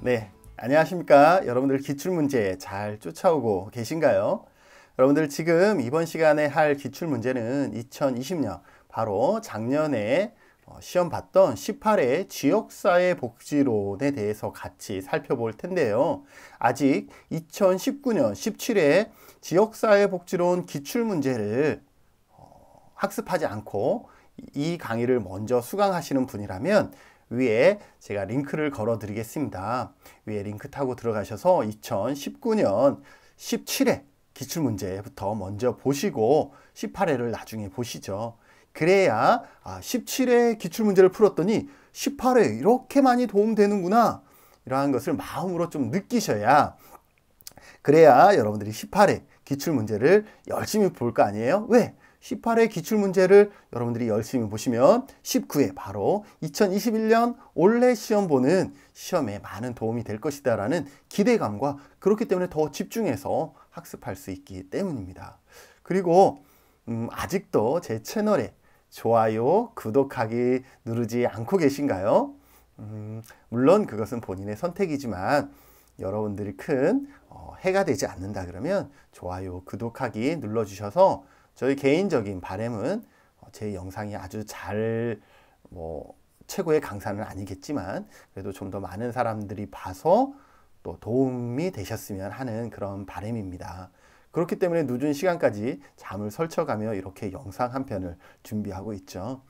네, 안녕하십니까. 여러분들 기출문제 잘 쫓아오고 계신가요? 여러분들 지금 이번 시간에 할 기출문제는 2020년 바로 작년에 어, 시험 봤던 18회 지역사회 복지론에 대해서 같이 살펴볼 텐데요. 아직 2019년 17회 지역사회 복지론 기출문제를 어, 학습하지 않고 이 강의를 먼저 수강하시는 분이라면 위에 제가 링크를 걸어 드리겠습니다. 위에 링크 타고 들어가셔서 2019년 17회 기출문제부터 먼저 보시고 18회를 나중에 보시죠. 그래야 아, 17회 기출문제를 풀었더니 18회 이렇게 많이 도움되는구나 이러한 것을 마음으로 좀 느끼셔야 그래야 여러분들이 18회 기출문제를 열심히 볼 거 아니에요? 왜? 18회 기출문제를 여러분들이 열심히 보시면 19회 바로 2021년 올해 시험 보는 시험에 많은 도움이 될 것이다 라는 기대감과 그렇기 때문에 더 집중해서 학습할 수 있기 때문입니다. 그리고 음, 아직도 제 채널에 좋아요, 구독하기 누르지 않고 계신가요? 음, 물론 그것은 본인의 선택이지만 여러분들이 큰 어, 해가 되지 않는다 그러면 좋아요, 구독하기 눌러주셔서 저희 개인적인 바램은 제 영상이 아주 잘 뭐 최고의 강사는 아니겠지만 그래도 좀 더 많은 사람들이 봐서 또 도움이 되셨으면 하는 그런 바램입니다. 그렇기 때문에 늦은 시간까지 잠을 설쳐가며 이렇게 영상 한 편을 준비하고 있죠.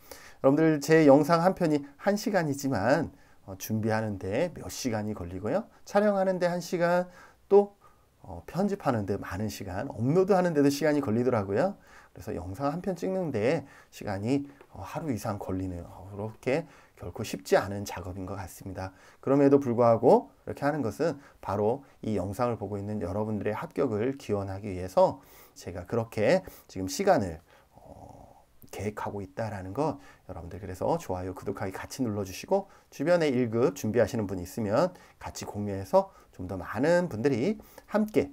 여러분들 제 영상 한 편이 한시간이지만 어, 준비하는데 몇 시간이 걸리고요. 촬영하는데 한시간또 어, 편집하는데 많은 시간, 업로드하는데도 시간이 걸리더라고요. 그래서 영상 한 편 찍는데 시간이 어, 하루 이상 걸리는 어, 그렇게 결코 쉽지 않은 작업인 것 같습니다. 그럼에도 불구하고 이렇게 하는 것은 바로 이 영상을 보고 있는 여러분들의 합격을 기원하기 위해서 제가 그렇게 지금 시간을 어, 계획하고 있다라는 것 여러분들 그래서 좋아요, 구독하기 같이 눌러주시고 주변에 1급 준비하시는 분 있으면 같이 공유해서 좀 더 많은 분들이 함께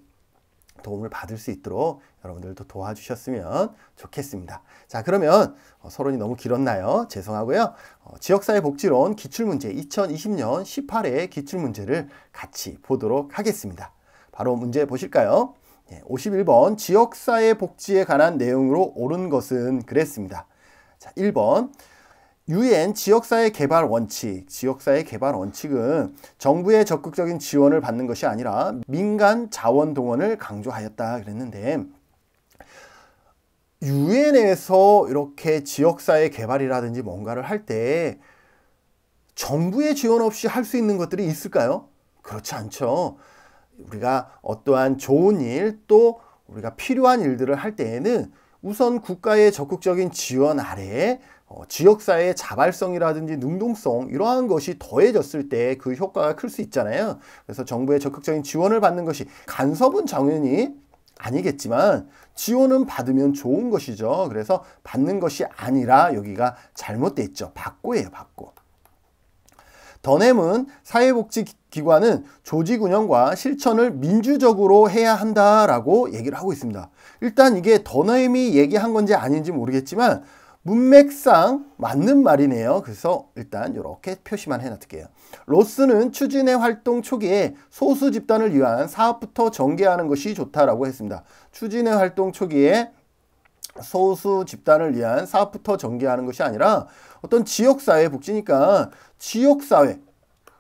도움을 받을 수 있도록 여러분들도 도와주셨으면 좋겠습니다. 자 그러면 어, 서론이 너무 길었나요? 죄송하고요. 어, 지역사회복지론 기출문제 2020년 18회 기출문제를 같이 보도록 하겠습니다. 바로 문제 보실까요? 예, 51번 지역사회복지에 관한 내용으로 옳은 것은 그랬습니다. 자 1번 UN 지역사회 개발 원칙, 지역사회 개발 원칙은 정부의 적극적인 지원을 받는 것이 아니라 민간 자원 동원을 강조하였다 그랬는데 유엔에서 이렇게 지역사회 개발이라든지 뭔가를 할 때 정부의 지원 없이 할 수 있는 것들이 있을까요? 그렇지 않죠. 우리가 어떠한 좋은 일 또 우리가 필요한 일들을 할 때에는 우선 국가의 적극적인 지원 아래에 어, 지역사회의 자발성이라든지 능동성 이러한 것이 더해졌을 때 그 효과가 클 수 있잖아요. 그래서 정부의 적극적인 지원을 받는 것이 간섭은 당연히 아니겠지만 지원은 받으면 좋은 것이죠. 그래서 받는 것이 아니라 여기가 잘못돼 있죠. 받고예요. 받고. 더넴은 사회복지기관은 조직 운영과 실천을 민주적으로 해야 한다라고 얘기를 하고 있습니다. 일단 이게 더넴이 얘기한 건지 아닌지 모르겠지만 문맥상 맞는 말이네요. 그래서 일단 이렇게 표시만 해놨을게요 로스는 추진의 활동 초기에 소수 집단을 위한 사업부터 전개하는 것이 좋다라고 했습니다. 추진의 활동 초기에 소수 집단을 위한 사업부터 전개하는 것이 아니라 어떤 지역사회 복지니까 지역사회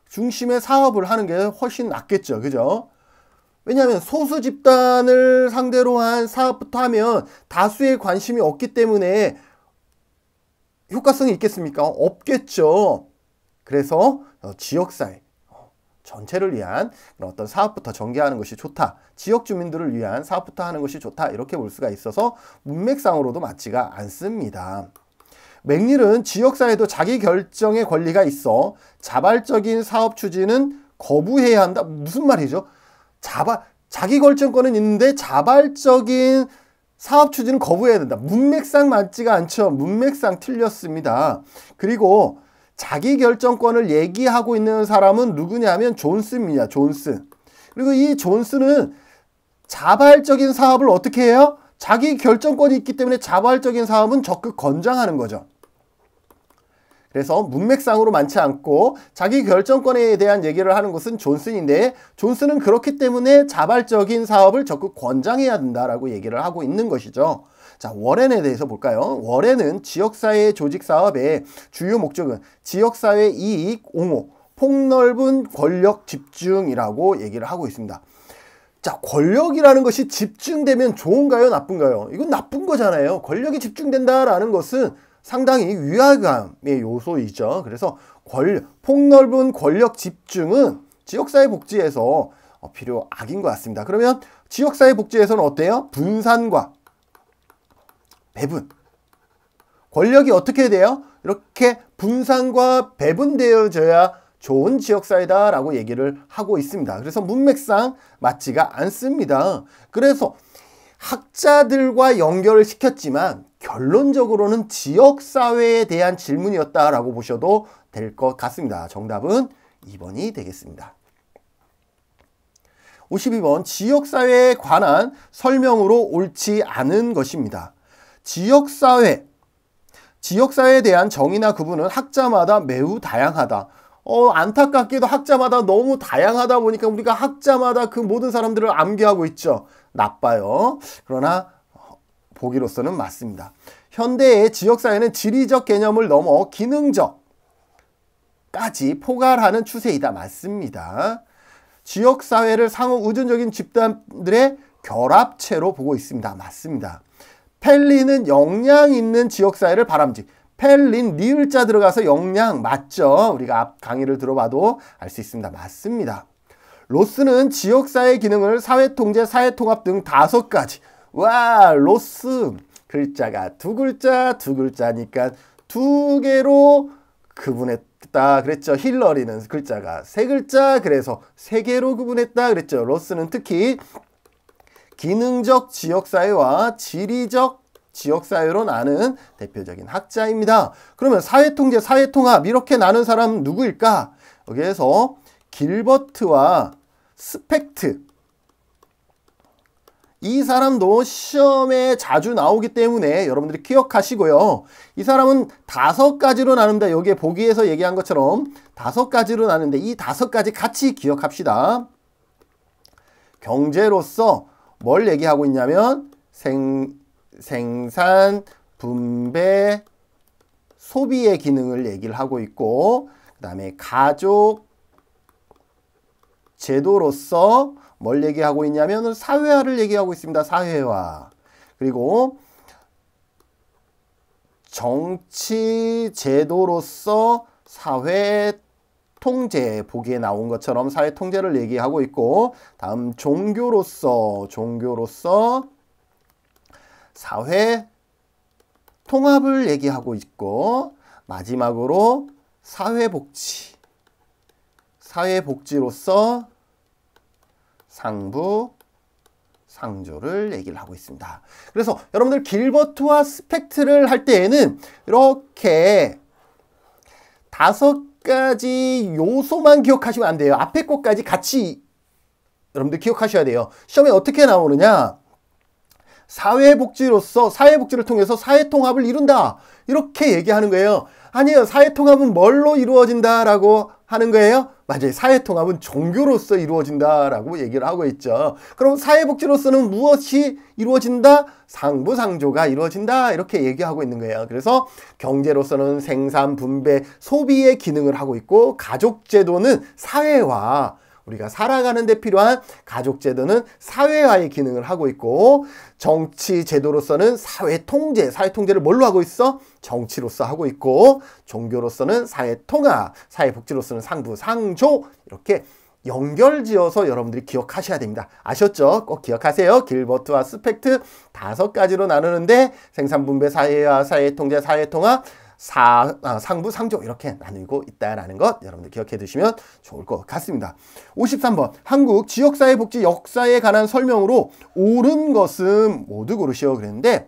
중심의 사업을 하는 게 훨씬 낫겠죠. 그죠? 왜냐하면 소수 집단을 상대로 한 사업부터 하면 다수의 관심이 없기 때문에 효과성이 있겠습니까? 없겠죠. 그래서 어, 지역사회 어, 전체를 위한 어떤 사업부터 전개하는 것이 좋다. 지역 주민들을 위한 사업부터 하는 것이 좋다. 이렇게 볼 수가 있어서 문맥상으로도 맞지가 않습니다. 맥일은 지역사회도 자기 결정의 권리가 있어 자발적인 사업 추진은 거부해야 한다. 무슨 말이죠? 자발, 자기 결정권은 있는데 자발적인 사업 추진을 거부해야 된다. 문맥상 맞지가 않죠. 문맥상 틀렸습니다. 그리고 자기 결정권을 얘기하고 있는 사람은 누구냐면 존스입니다. 존스. 그리고 이 존스는 자발적인 사업을 어떻게 해요? 자기 결정권이 있기 때문에 자발적인 사업은 적극 권장하는 거죠. 그래서 문맥상으로 많지 않고 자기 결정권에 대한 얘기를 하는 것은 존슨인데 존슨은 그렇기 때문에 자발적인 사업을 적극 권장해야 된다라고 얘기를 하고 있는 것이죠. 자, 워렌에 대해서 볼까요? 워렌은 지역사회 조직 사업의 주요 목적은 지역사회 이익 옹호, 폭넓은 권력 집중이라고 얘기를 하고 있습니다. 자, 권력이라는 것이 집중되면 좋은가요? 나쁜가요? 이건 나쁜 거잖아요. 권력이 집중된다라는 것은 상당히 위화감의 요소이죠. 그래서 권 폭넓은 권력 집중은 지역사회 복지에서 어, 필요 악인 것 같습니다. 그러면 지역사회 복지에서는 어때요? 분산과 배분. 권력이 어떻게 돼요? 이렇게 분산과 배분되어져야 좋은 지역사회다라고 얘기를 하고 있습니다. 그래서 문맥상 맞지가 않습니다. 그래서 학자들과 연결을 시켰지만 결론적으로는 지역사회에 대한 질문이었다라고 보셔도 될 것 같습니다. 정답은 2번이 되겠습니다. 52번 지역사회에 관한 설명으로 옳지 않은 것입니다. 지역사회 지역사회에 대한 정의나 구분은 학자마다 매우 다양하다. 어, 안타깝게도 학자마다 너무 다양하다 보니까 우리가 학자마다 그 모든 사람들을 암기하고 있죠. 나빠요. 그러나 보기로서는 맞습니다. 현대의 지역사회는 지리적 개념을 넘어 기능적까지 포괄하는 추세이다. 맞습니다. 지역사회를 상호 의존적인 집단들의 결합체로 보고 있습니다. 맞습니다. 펠린은 역량 있는 지역사회를 바람직. 펠린 리을자 들어가서 역량 맞죠? 우리가 앞 강의를 들어봐도 알 수 있습니다. 맞습니다. 로스는 지역사회 기능을 사회통제, 사회통합 등 다섯 가지 와 로스 글자가 두 글자 두 글자니까 두 개로 구분했다 그랬죠. 힐러리는 글자가 세 글자 그래서 세 개로 구분했다 그랬죠. 로스는 특히 기능적 지역사회와 지리적 지역사회로 나는 대표적인 학자입니다. 그러면 사회통제, 사회통합 이렇게 나는사람 누구일까? 여기에서 길버트와 스펙트 이 사람도 시험에 자주 나오기 때문에 여러분들이 기억하시고요. 이 사람은 다섯 가지로 나눈다 여기에 보기에서 얘기한 것처럼 다섯 가지로 나누는데 이 다섯 가지 같이 기억합시다. 경제로서 뭘 얘기하고 있냐면 생, 생산, 분배, 소비의 기능을 얘기를 하고 있고 그 다음에 가족, 제도로서 뭘 얘기하고 있냐면 사회화를 얘기하고 있습니다. 사회화. 그리고 정치 제도로서 사회 통제 보기에 나온 것처럼 사회 통제를 얘기하고 있고 다음 종교로서 종교로서 사회 통합을 얘기하고 있고 마지막으로 사회복지 사회복지로서 상부, 상조를 얘기를 하고 있습니다. 그래서 여러분들 길버트와 스펙트를 할 때에는 이렇게 다섯 가지 요소만 기억하시면 안 돼요. 앞에 것까지 같이 여러분들 기억하셔야 돼요. 시험에 어떻게 나오느냐? 사회복지로서 사회복지를 통해서 사회통합을 이룬다 이렇게 얘기하는 거예요 아니요 사회통합은 뭘로 이루어진다라고 하는 거예요 맞아요. 사회통합은 종교로서 이루어진다라고 얘기를 하고 있죠. 그럼 사회복지로서는 무엇이 이루어진다? 상부상조가 이루어진다. 이렇게 얘기하고 있는 거예요. 그래서 경제로서는 생산, 분배, 소비의 기능을 하고 있고 가족제도는 사회와 우리가 살아가는 데 필요한 가족제도는 사회화의 기능을 하고 있고 정치 제도로서는 사회 통제, 사회 통제를 뭘로 하고 있어? 정치로서 하고 있고 종교로서는 사회 통합, 사회 복지로서는 상부, 상조 이렇게 연결지어서 여러분들이 기억하셔야 됩니다. 아셨죠? 꼭 기억하세요. 길버트와 스펙트 다섯 가지로 나누는데 생산분배 사회와 사회통제, 사회통합, 사, 아, 상부, 상조 이렇게 나누고 있다라는 것 여러분들 기억해 두시면 좋을 것 같습니다. 53번 한국 지역사회복지 역사에 관한 설명으로 옳은 것은 모두 고르시오 그랬는데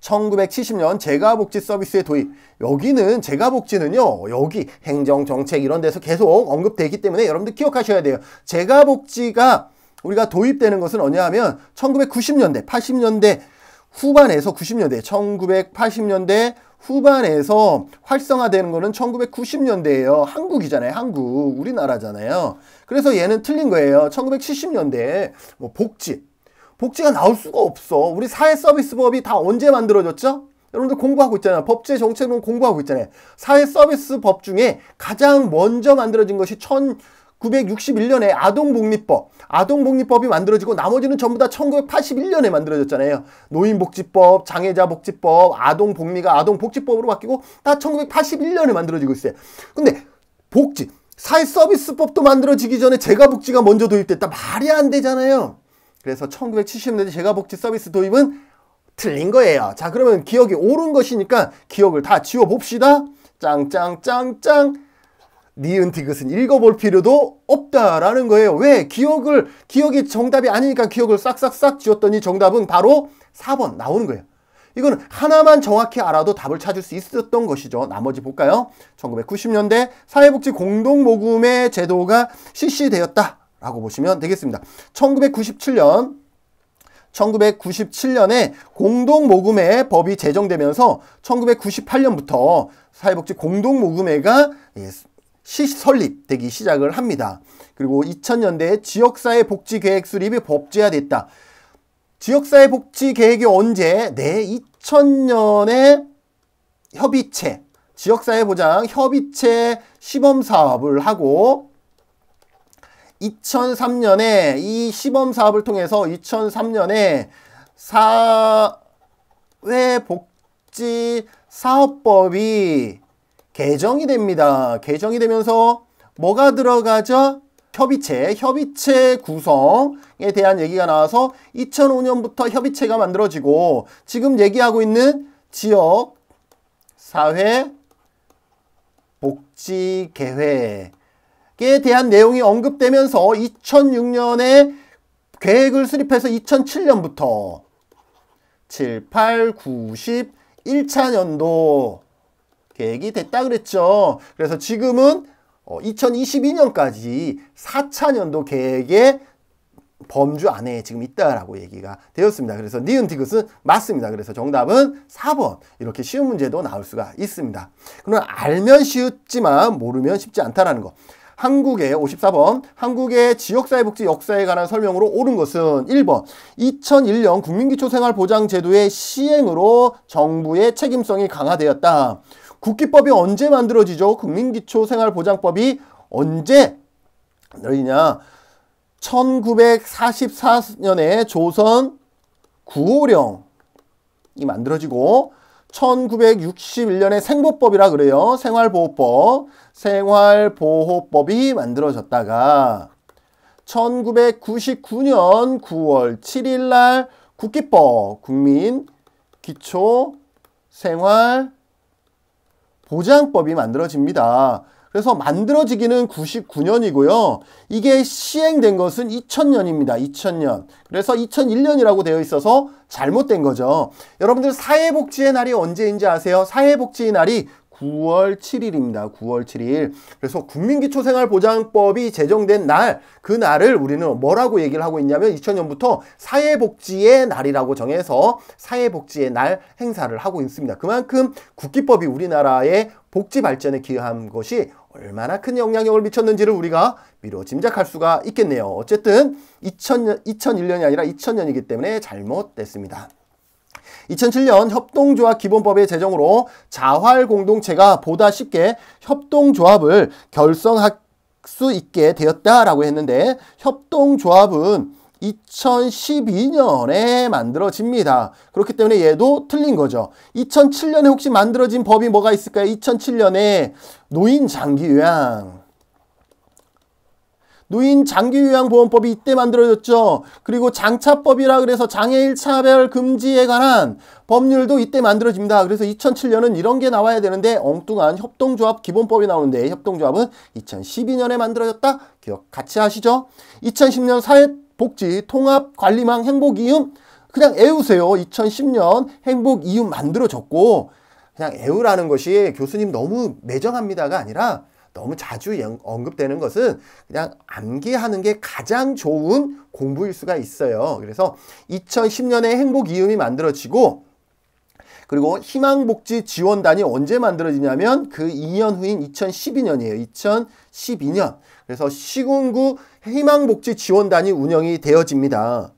1970년 재가복지 서비스의 도입 여기는 재가복지는요 여기 행정정책 이런 데서 계속 언급되기 때문에 여러분들 기억하셔야 돼요 재가복지가 우리가 도입되는 것은 어냐 하면 1990년대 80년대 후반에서 90년대 1980년대 후반에서 활성화되는 거는 1990년대예요. 한국이잖아요. 한국. 우리나라잖아요. 그래서 얘는 틀린 거예요. 1970년대에 뭐 복지. 복지가 나올 수가 없어. 우리 사회서비스법이 다 언제 만들어졌죠? 여러분들 공부하고 있잖아요. 법제 정책론 공부하고 있잖아요. 사회서비스법 중에 가장 먼저 만들어진 것이 1 0 1961년에 아동복리법, 아동복리법이 만들어지고 나머지는 전부 다 1981년에 만들어졌잖아요. 노인복지법, 장애자복지법, 아동복리가 아동복지법으로 바뀌고 다 1981년에 만들어지고 있어요. 근데 복지, 사회서비스법도 만들어지기 전에 제가복지가 먼저 도입됐다. 말이 안 되잖아요. 그래서 1970년대 제가복지 서비스 도입은 틀린 거예요. 자, 그러면 기억이 옳은 것이니까 기억을 다 지워봅시다. 짱짱짱짱. 니은 디귿은 읽어볼 필요도 없다라는 거예요. 왜? 기억을, 기억이 정답이 아니니까 기억을 싹싹싹 지웠더니 정답은 바로 4번 나오는 거예요. 이거는 하나만 정확히 알아도 답을 찾을 수 있었던 것이죠. 나머지 볼까요? 1990년대 사회복지 공동모금의 제도가 실시되었다라고 보시면 되겠습니다. 1997년 1997년에 공동모금회 법이 제정되면서 1998년부터 사회복지 공동모금회가 예, 시설립되기 시작을 합니다. 그리고 2000년대에 지역사회 복지 계획 수립이 법제화됐다. 지역사회 복지 계획이 언제? 네, 2000년에 협의체, 지역사회 보장 협의체 시범 사업을 하고 2003년에 이 시범 사업을 통해서 2003년에 사회복지 사업법이 개정이 됩니다. 개정이 되면서 뭐가 들어가죠? 협의체, 협의체 구성에 대한 얘기가 나와서 2005년부터 협의체가 만들어지고 지금 얘기하고 있는 지역, 사회, 복지 계획에 대한 내용이 언급되면서 2006년에 계획을 수립해서 2007년부터 7, 8, 9, 10, 1차 년도 계획이 됐다 그랬죠. 그래서 지금은 2022년까지 어, 4차 연도 계획의 범주 안에 지금 있다라고 얘기가 되었습니다. 그래서 니은 디귿은 맞습니다. 그래서 정답은 4번 이렇게 쉬운 문제도 나올 수가 있습니다. 그럼 알면 쉬웠지만 모르면 쉽지 않다라는 거. 한국의 54번 한국의 지역사회복지 역사에 관한 설명으로 옳은 것은 1번 2001년 국민기초생활보장제도의 시행으로 정부의 책임성이 강화되었다. 국기법이 언제 만들어지죠? 국민기초생활보장법이 언제 늘리냐? 1944년에 조선 구호령이 만들어지고 1961년에 생보법이라 그래요. 생활보호법. 생활보호법이 만들어졌다가 1999년 9월 7일 날 국기법 국민 기초 생활 보장법이 만들어집니다. 그래서 만들어지기는 99년이고요. 이게 시행된 것은 2000년입니다. 2000년. 그래서 2001년이라고 되어 있어서 잘못된 거죠. 여러분들 사회복지의 날이 언제인지 아세요? 사회복지의 날이 9월 7일입니다. 9월 7일. 그래서 국민기초생활보장법이 제정된 날, 그 날을 우리는 뭐라고 얘기를 하고 있냐면 2000년부터 사회복지의 날이라고 정해서 사회복지의 날 행사를 하고 있습니다. 그만큼 국기법이 우리나라의 복지 발전에 기여한 것이 얼마나 큰 영향력을 미쳤는지를 우리가 미로 짐작할 수가 있겠네요. 어쨌든 2000년, 2001년이 아니라 2000년이기 때문에 잘못됐습니다. 2007년 협동조합 기본법의 제정으로 자활 공동체가 보다 쉽게 협동조합을 결성할 수 있게 되었다라고 했는데 협동조합은 2012년에 만들어집니다. 그렇기 때문에 얘도 틀린 거죠. 2007년에 혹시 만들어진 법이 뭐가 있을까요? 2007년에 노인 장기 요양 노인 장기요양보험법이 이때 만들어졌죠. 그리고 장차법이라 그래서 장애일 차별 금지에 관한 법률도 이때 만들어집니다. 그래서 2007년은 이런 게 나와야 되는데 엉뚱한 협동조합 기본법이 나오는데 협동조합은 2012년에 만들어졌다. 기억 같이 하시죠. 2010년 사회복지 통합관리망 행복이음 그냥 애우세요. 2010년 행복이음 만들어졌고 그냥 애우라는 것이 교수님 너무 매정합니다가 아니라 너무 자주 언급되는 것은 그냥 암기하는 게 가장 좋은 공부일 수가 있어요. 그래서 2010년에 행복 이음이 만들어지고 그리고 희망복지 지원단이 언제 만들어지냐면 그 2년 후인 2012년이에요. 2012년. 그래서 시군구 희망복지 지원단이 운영이 되어집니다.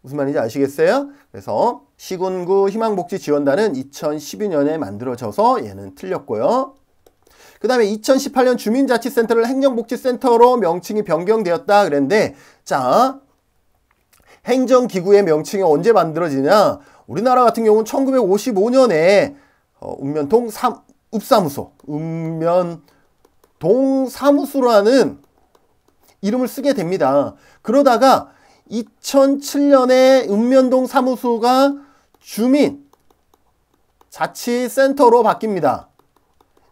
무슨 말인지 아시겠어요? 그래서 시군구 희망복지 지원단은 2012년에 만들어져서 얘는 틀렸고요. 그 다음에 2018년 주민자치센터를 행정복지센터로 명칭이 변경되었다 그랬는데 자 행정기구의 명칭이 언제 만들어지냐 우리나라 같은 경우는 1955년에 어, 읍면동 삼, 읍사무소 읍면동 사무소라는 이름을 쓰게 됩니다 그러다가 2007년에 읍면동 사무소가 주민 자치센터로 바뀝니다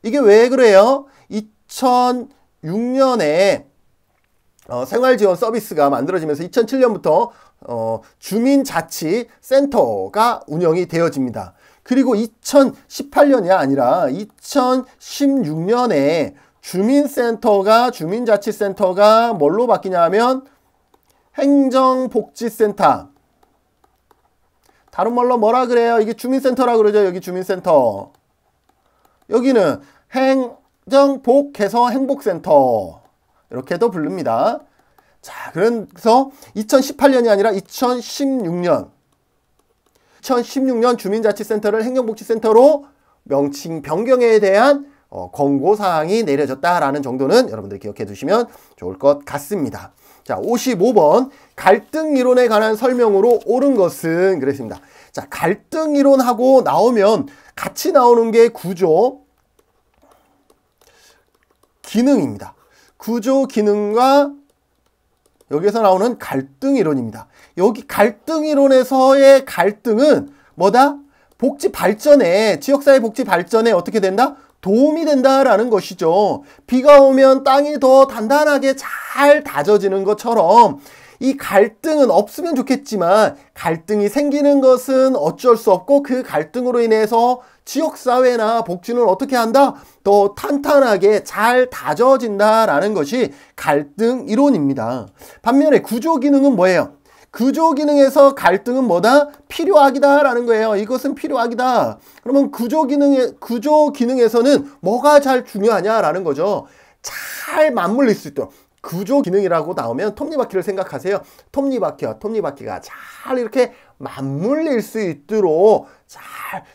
이게 왜 그래요? 2006년에 어, 생활지원 서비스가 만들어지면서 2007년부터 어, 주민자치센터가 운영이 되어집니다. 그리고 2018년이 아니라 2016년에 주민센터가 주민자치센터가 뭘로 바뀌냐면 행정복지센터 다른 말로 뭐라 그래요? 이게 주민센터라 그러죠. 여기 주민센터 여기는 행정복개선 행복센터 이렇게도 부릅니다. 자, 그래서 2018년이 아니라 2016년 2016년 주민자치센터를 행정복지센터로 명칭 변경에 대한 어, 권고사항이 내려졌다라는 정도는 여러분들 기억해 두시면 좋을 것 같습니다. 자, 55번 갈등 이론에 관한 설명으로 옳은 것은 그랬습니다. 자, 갈등 이론하고 나오면 같이 나오는 게 구조, 기능입니다. 구조 기능과 여기에서 나오는 갈등 이론입니다. 여기 갈등 이론에서의 갈등은 뭐다? 복지 발전에 지역사회 복지 발전에 어떻게 된다? 도움이 된다라는 것이죠. 비가 오면 땅이 더 단단하게 잘 다져지는 것처럼 이 갈등은 없으면 좋겠지만 갈등이 생기는 것은 어쩔 수 없고 그 갈등으로 인해서 지역사회나 복지는 어떻게 한다? 더 탄탄하게 잘 다져진다라는 것이 갈등 이론입니다. 반면에 구조 기능은 뭐예요? 구조 기능에서 갈등은 뭐다? 필요하기다라는 거예요. 이것은 필요하기다. 그러면 구조 기능에 구조 기능에서는 뭐가 잘 중요하냐라는 거죠. 잘 맞물릴 수 있도록 구조 기능이라고 나오면 톱니바퀴를 생각하세요. 톱니바퀴와 톱니바퀴가 잘 이렇게 맞물릴 수 있도록 잘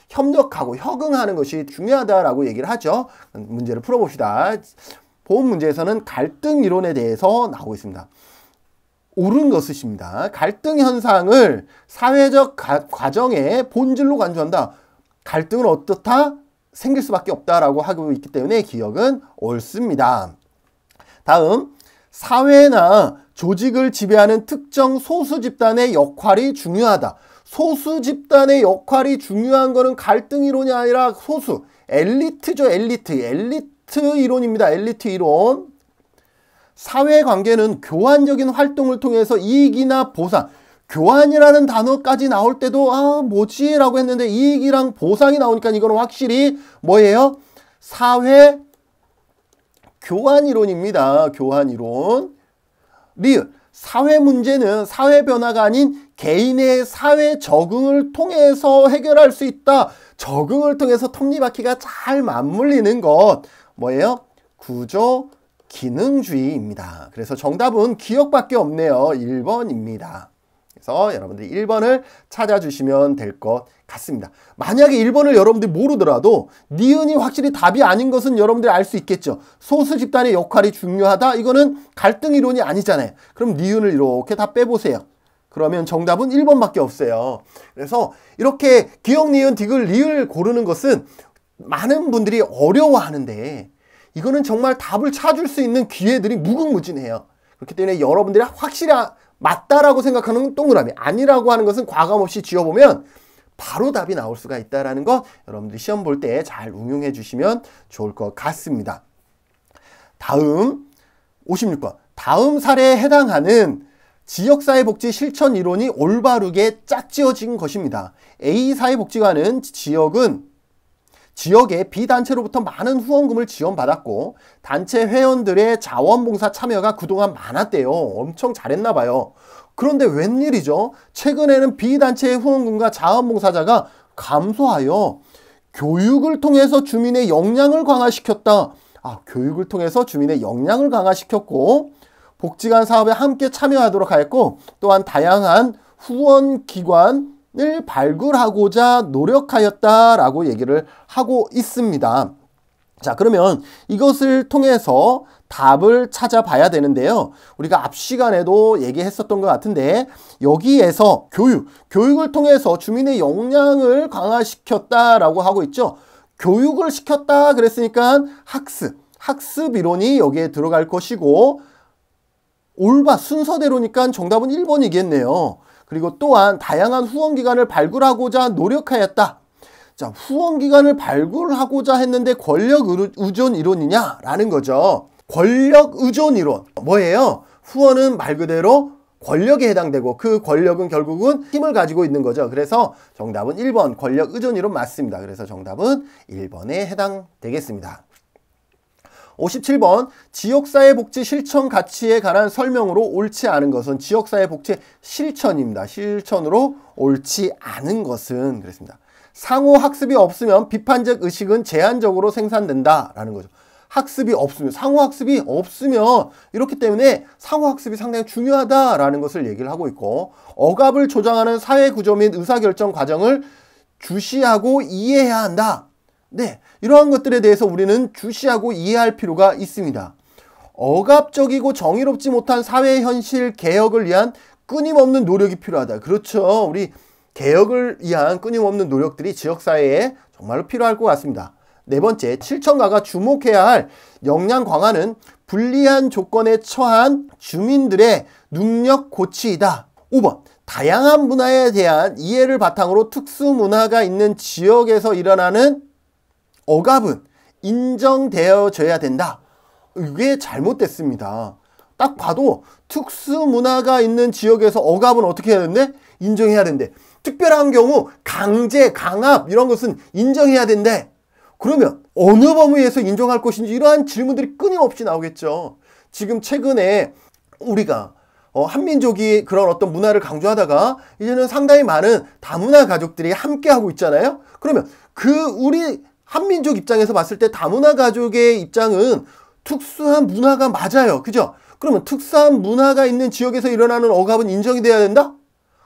협력하고 협응하는 것이 중요하다라고 얘기를 하죠. 문제를 풀어봅시다. 보험 문제에서는 갈등 이론에 대해서 나오고 있습니다. 옳은 것이십니다. 갈등 현상을 사회적 가, 과정의 본질로 간주한다. 갈등은 어떻다? 생길 수밖에 없다라고 하고 있기 때문에 기억은 옳습니다. 다음 사회나 조직을 지배하는 특정 소수 집단의 역할이 중요하다. 소수 집단의 역할이 중요한 거는 갈등 이론이 아니라 소수, 엘리트죠, 엘리트. 엘리트 이론입니다. 엘리트 이론. 사회 관계는 교환적인 활동을 통해서 이익이나 보상, 교환이라는 단어까지 나올 때도 아, 뭐지? 라고 했는데 이익이랑 보상이 나오니까 이거는 확실히 뭐예요? 사회 교환이론입니다. 교환이론. 리을. 사회 문제는 사회 변화가 아닌 개인의 사회 적응을 통해서 해결할 수 있다. 적응을 통해서 톱니바퀴가 잘 맞물리는 것. 뭐예요? 구조 기능주의입니다. 그래서 정답은 기억밖에 없네요. 1번입니다. 그서 여러분들이 1번을 찾아주시면 될 것 같습니다. 만약에 1번을 여러분들이 모르더라도 니은이 확실히 답이 아닌 것은 여러분들이 알 수 있겠죠. 소수 집단의 역할이 중요하다? 이거는 갈등 이론이 아니잖아요. 그럼 니은을 이렇게 다 빼보세요. 그러면 정답은 1번밖에 없어요. 그래서 이렇게 기억, 니은, 디귿, 리을 고르는 것은 많은 분들이 어려워하는데 이거는 정말 답을 찾을 수 있는 기회들이 무궁무진해요. 그렇기 때문에 여러분들이 확실히 아- 맞다라고 생각하는 건 동그라미, 아니라고 하는 것은 과감 없이 지어보면 바로 답이 나올 수가 있다라는 것 여러분들이 시험 볼 때 잘 응용해 주시면 좋을 것 같습니다. 다음 56번. 다음 사례에 해당하는 지역사회복지 실천 이론이 올바르게 짝지어진 것입니다. A 사회복지관은 지역은 지역의 비단체로부터 많은 후원금을 지원받았고 단체 회원들의 자원봉사 참여가 그동안 많았대요. 엄청 잘했나 봐요. 그런데 웬일이죠? 최근에는 비단체의 후원금과 자원봉사자가 감소하여 교육을 통해서 주민의 역량을 강화시켰다. 아, 교육을 통해서 주민의 역량을 강화시켰고 복지관 사업에 함께 참여하도록 하였고 또한 다양한 후원기관 을 발굴하고자 노력하였다라고 얘기를 하고 있습니다. 자, 그러면 이것을 통해서 답을 찾아봐야 되는데요. 우리가 앞 시간에도 얘기했었던 것 같은데 여기에서 교육, 교육을 통해서 주민의 역량을 강화시켰다라고 하고 있죠. 교육을 시켰다 그랬으니까 학습, 학습 이론이 여기에 들어갈 것이고 올바 순서대로니까 정답은 1번이겠네요. 그리고 또한 다양한 후원 기관을 발굴하고자 노력하였다. 자, 후원 기관을 발굴하고자 했는데 권력 의존 이론이냐라는 거죠. 권력 의존 이론. 뭐예요? 후원은 말 그대로 권력에 해당되고 그 권력은 결국은 힘을 가지고 있는 거죠. 그래서 정답은 1번 권력 의존 이론 맞습니다. 그래서 정답은 1번에 해당되겠습니다. 57번 지역사회복지 실천 가치에 관한 설명으로 옳지 않은 것은 지역사회복지 실천입니다. 실천으로 옳지 않은 것은 그랬습니다. 상호 학습이 없으면 비판적 의식은 제한적으로 생산된다라는 거죠. 학습이 없으면 상호 학습이 없으면 이렇기 때문에 상호 학습이 상당히 중요하다라는 것을 얘기를 하고 있고 억압을 조장하는 사회 구조 및 의사결정 과정을 주시하고 이해해야 한다. 네, 이러한 것들에 대해서 우리는 주시하고 이해할 필요가 있습니다. 억압적이고 정의롭지 못한 사회 현실 개혁을 위한 끊임없는 노력이 필요하다. 그렇죠. 우리 개혁을 위한 끊임없는 노력들이 지역사회에 정말로 필요할 것 같습니다. 네 번째, 칠천가가 주목해야 할 역량 강화는 불리한 조건에 처한 주민들의 능력 고치이다. 5번, 다양한 문화에 대한 이해를 바탕으로 특수문화가 있는 지역에서 일어나는 억압은 인정되어져야 된다. 이게 잘못됐습니다. 딱 봐도 특수 문화가 있는 지역에서 억압은 어떻게 해야 되는데? 인정해야 된대. 특별한 경우 강제, 강압 이런 것은 인정해야 된대. 그러면 어느 범위에서 인정할 것인지 이러한 질문들이 끊임없이 나오겠죠. 지금 최근에 우리가 어, 한민족이 그런 어떤 문화를 강조하다가 이제는 상당히 많은 다문화 가족들이 함께하고 있잖아요. 그러면 그 우리 한민족 입장에서 봤을 때 다문화 가족의 입장은 특수한 문화가 맞아요. 그죠? 그러면 특수한 문화가 있는 지역에서 일어나는 억압은 인정이 돼야 된다?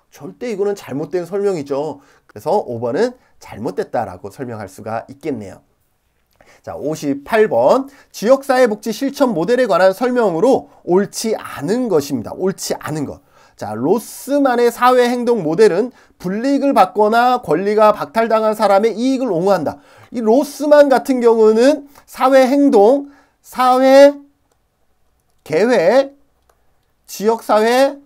절대 이거는 잘못된 설명이죠. 그래서 5번은 잘못됐다라고 설명할 수가 있겠네요. 자, 58번 지역사회복지 실천 모델에 관한 설명으로 옳지 않은 것입니다. 옳지 않은 것. 자, 로스만의 사회 행동 모델은 불이익을 받거나 권리가 박탈당한 사람의 이익을 옹호한다. 이 로스만 같은 경우는 사회 행동, 사회 계획, 지역 사회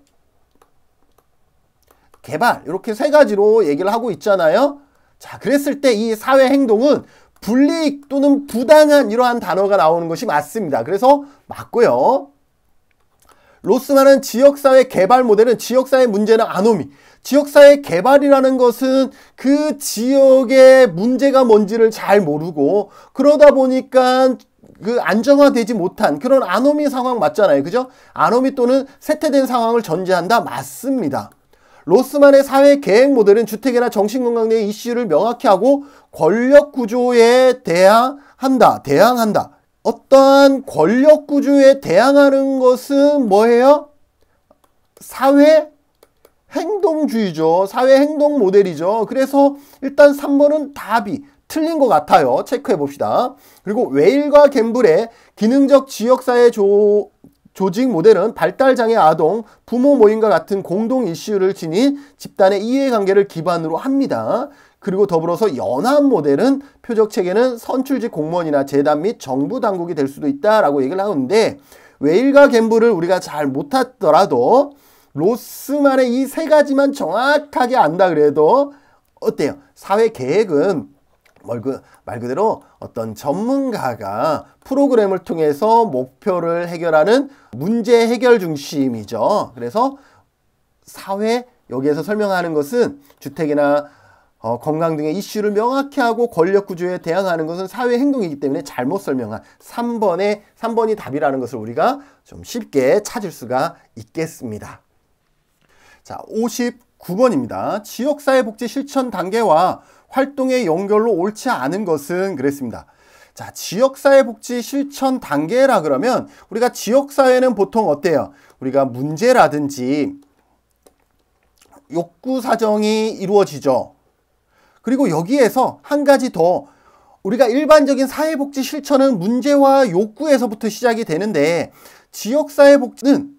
개발 이렇게 세 가지로 얘기를 하고 있잖아요. 자, 그랬을 때 이 사회 행동은 불이익 또는 부당한 이러한 단어가 나오는 것이 맞습니다. 그래서 맞고요. 로스만은 지역사회 개발 모델은 지역사회 문제는 아노미. 지역사회 개발이라는 것은 그 지역의 문제가 뭔지를 잘 모르고 그러다 보니까 그 안정화되지 못한 그런 아노미 상황 맞잖아요. 그죠? 아노미 또는 세태된 상황을 전제한다. 맞습니다. 로스만의 사회 계획 모델은 주택이나 정신건강 내 이슈를 명확히 하고 권력 구조에 대항한다. 대항한다. 어떠한 권력 구조에 대항하는 것은 뭐예요? 사회 행동주의죠. 사회 행동 모델이죠. 그래서 일단 3번은 답이 틀린 것 같아요. 체크해 봅시다. 그리고 웨일과 갬블의 기능적 지역사회 조, 조직 모델은 발달장애 아동, 부모 모임과 같은 공동 이슈를 지닌 집단의 이해관계를 기반으로 합니다. 그리고 더불어서 연합 모델은 표적 체계는 선출직 공무원이나 재단 및 정부 당국이 될 수도 있다라고 얘기를 하는데 웨일과 갬블을 우리가 잘 못하더라도 로스만의 이 세 가지만 정확하게 안다 그래도 어때요? 사회 계획은 그, 말 그대로 어떤 전문가가 프로그램을 통해서 목표를 해결하는 문제 해결 중심이죠. 그래서 사회 여기에서 설명하는 것은 주택이나 어, 건강 등의 이슈를 명확히 하고 권력 구조에 대항하는 것은 사회 행동이기 때문에 잘못 설명한 3번의 3번이 답이라는 것을 우리가 좀 쉽게 찾을 수가 있겠습니다. 자, 59번입니다. 지역사회 복지 실천 단계와 활동의 연결로 옳지 않은 것은 그랬습니다. 자, 지역사회 복지 실천 단계라 그러면 우리가 지역사회는 보통 어때요? 우리가 문제라든지 욕구 사정이 이루어지죠. 그리고 여기에서 한 가지 더 우리가 일반적인 사회복지 실천은 문제와 욕구에서부터 시작이 되는데 지역사회복지는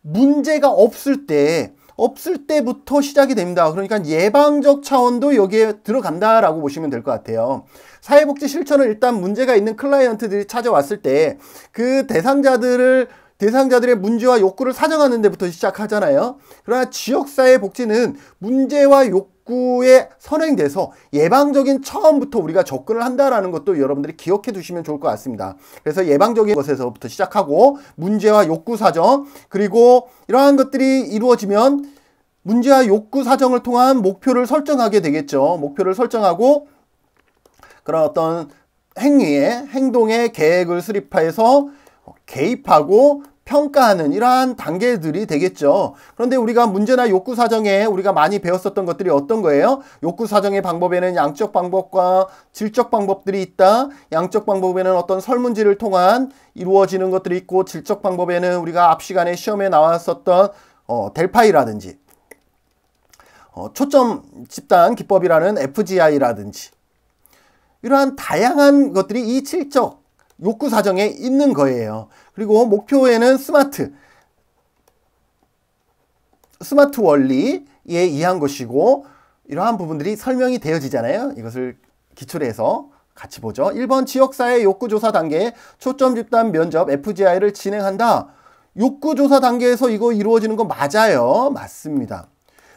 문제가 없을 때 없을 때부터 시작이 됩니다. 그러니까 예방적 차원도 여기에 들어간다라고 보시면 될 것 같아요. 사회복지 실천은 일단 문제가 있는 클라이언트들이 찾아왔을 때 그 대상자들을 대상자들의 문제와 욕구를 사정하는 데부터 시작하잖아요. 그러나 지역사회 복지는 문제와 욕구 적구에 선행돼서 예방적인 처음부터 우리가 접근을 한다라는 것도 여러분들이 기억해 두시면 좋을 것 같습니다. 그래서 예방적인 것에서부터 시작하고 문제와 욕구 사정 그리고 이러한 것들이 이루어지면 문제와 욕구 사정을 통한 목표를 설정하게 되겠죠. 목표를 설정하고 그런 어떤 행위에 행동의 계획을 수립해서 개입하고 평가하는 이러한 단계들이 되겠죠. 그런데 우리가 문제나 욕구 사정에 우리가 많이 배웠었던 것들이 어떤 거예요? 욕구 사정의 방법에는 양적 방법과 질적 방법들이 있다. 양적 방법에는 어떤 설문지를 통한 이루어지는 것들이 있고 질적 방법에는 우리가 앞 시간에 시험에 나왔었던 어, 델파이라든지 어, 초점 집단 기법이라는 FGI라든지 이러한 다양한 것들이 이 질적 욕구 사정에 있는 거예요. 그리고 목표에는 스마트, 스마트 원리에 의한 것이고 이러한 부분들이 설명이 되어지잖아요. 이것을 기초로 해서 같이 보죠. 1번 지역사회 욕구조사 단계에 초점 집단 면접 FGI를 진행한다. 욕구조사 단계에서 이거 이루어지는 거 맞아요. 맞습니다.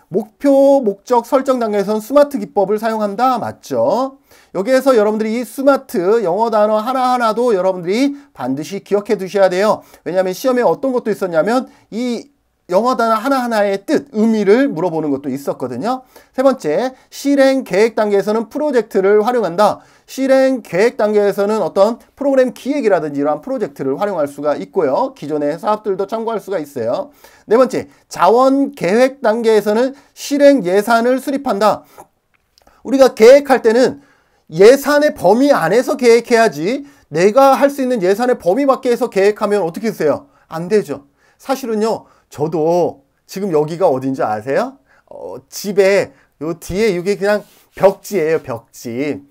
목표, 목적 설정 단계에선 스마트 기법을 사용한다. 맞죠? 여기에서 여러분들이 이 스마트 영어 단어 하나하나도 여러분들이 반드시 기억해 두셔야 돼요. 왜냐하면 시험에 어떤 것도 있었냐면 이 영어 단어 하나하나의 뜻, 의미를 물어보는 것도 있었거든요. 세 번째, 실행 계획 단계에서는 프로젝트를 활용한다. 실행 계획 단계에서는 어떤 프로그램 기획이라든지 이러한 프로젝트를 활용할 수가 있고요. 기존의 사업들도 참고할 수가 있어요. 네 번째, 자원 계획 단계에서는 실행 예산을 수립한다. 우리가 계획할 때는 예산의 범위 안에서 계획해야지 내가 할 수 있는 예산의 범위 밖에서 계획하면 어떻게 되세요? 안 되죠. 사실은요, 저도 지금 여기가 어딘지 아세요? 어, 집에 요 뒤에 이게 그냥 벽지예요, 벽지.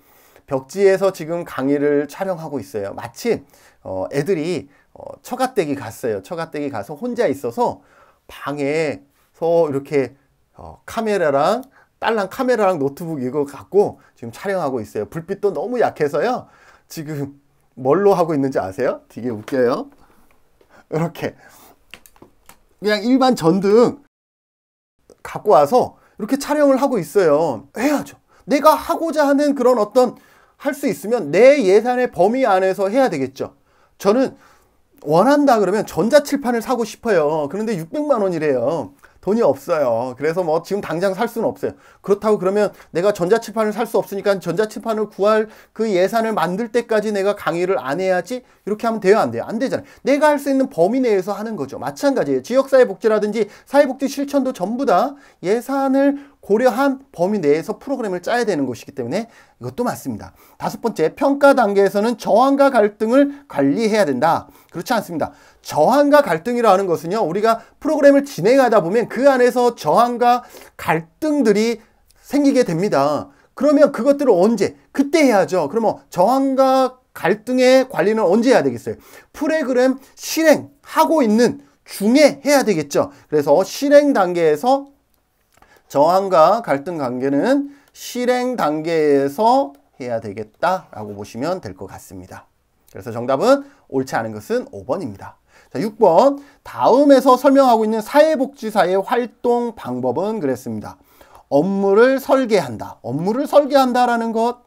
벽지에서 지금 강의를 촬영하고 있어요. 마침 어, 애들이 어, 처갓댁이 갔어요. 처갓댁이 가서 혼자 있어서 방에서 이렇게 어, 카메라랑 딸랑 카메라랑 노트북 이거 갖고 지금 촬영하고 있어요. 불빛도 너무 약해서요. 지금 뭘로 하고 있는지 아세요? 되게 웃겨요. 이렇게 그냥 일반 전등 갖고 와서 이렇게 촬영을 하고 있어요. 해야죠. 내가 하고자 하는 그런 어떤 할 수 있으면 내 예산의 범위 안에서 해야 되겠죠. 저는 원한다 그러면 전자칠판을 사고 싶어요. 그런데 600만 원이래요. 돈이 없어요. 그래서 뭐 지금 당장 살 수는 없어요. 그렇다고 그러면 내가 전자칠판을 살 수 없으니까 전자칠판을 구할 그 예산을 만들 때까지 내가 강의를 안 해야지 이렇게 하면 돼요? 안 돼요? 안 되잖아요. 내가 할 수 있는 범위 내에서 하는 거죠. 마찬가지예요. 지역사회복지라든지 사회복지 실천도 전부 다 예산을 고려한 범위 내에서 프로그램을 짜야 되는 것이기 때문에 이것도 맞습니다. 다섯 번째, 평가 단계에서는 저항과 갈등을 관리해야 된다. 그렇지 않습니다. 저항과 갈등이라는 것은요, 우리가 프로그램을 진행하다 보면 그 안에서 저항과 갈등들이 생기게 됩니다. 그러면 그것들을 언제? 그때 해야죠. 그러면 저항과 갈등의 관리는 언제 해야 되겠어요? 프로그램 실행하고 있는 중에 해야 되겠죠. 그래서 실행 단계에서 저항과 갈등 관계는 실행 단계에서 해야 되겠다라고 보시면 될 것 같습니다. 그래서 정답은 옳지 않은 것은 5번입니다. 자, 6번. 다음에서 설명하고 있는 사회복지사의 활동 방법은 그랬습니다. 업무를 설계한다. 업무를 설계한다라는 것.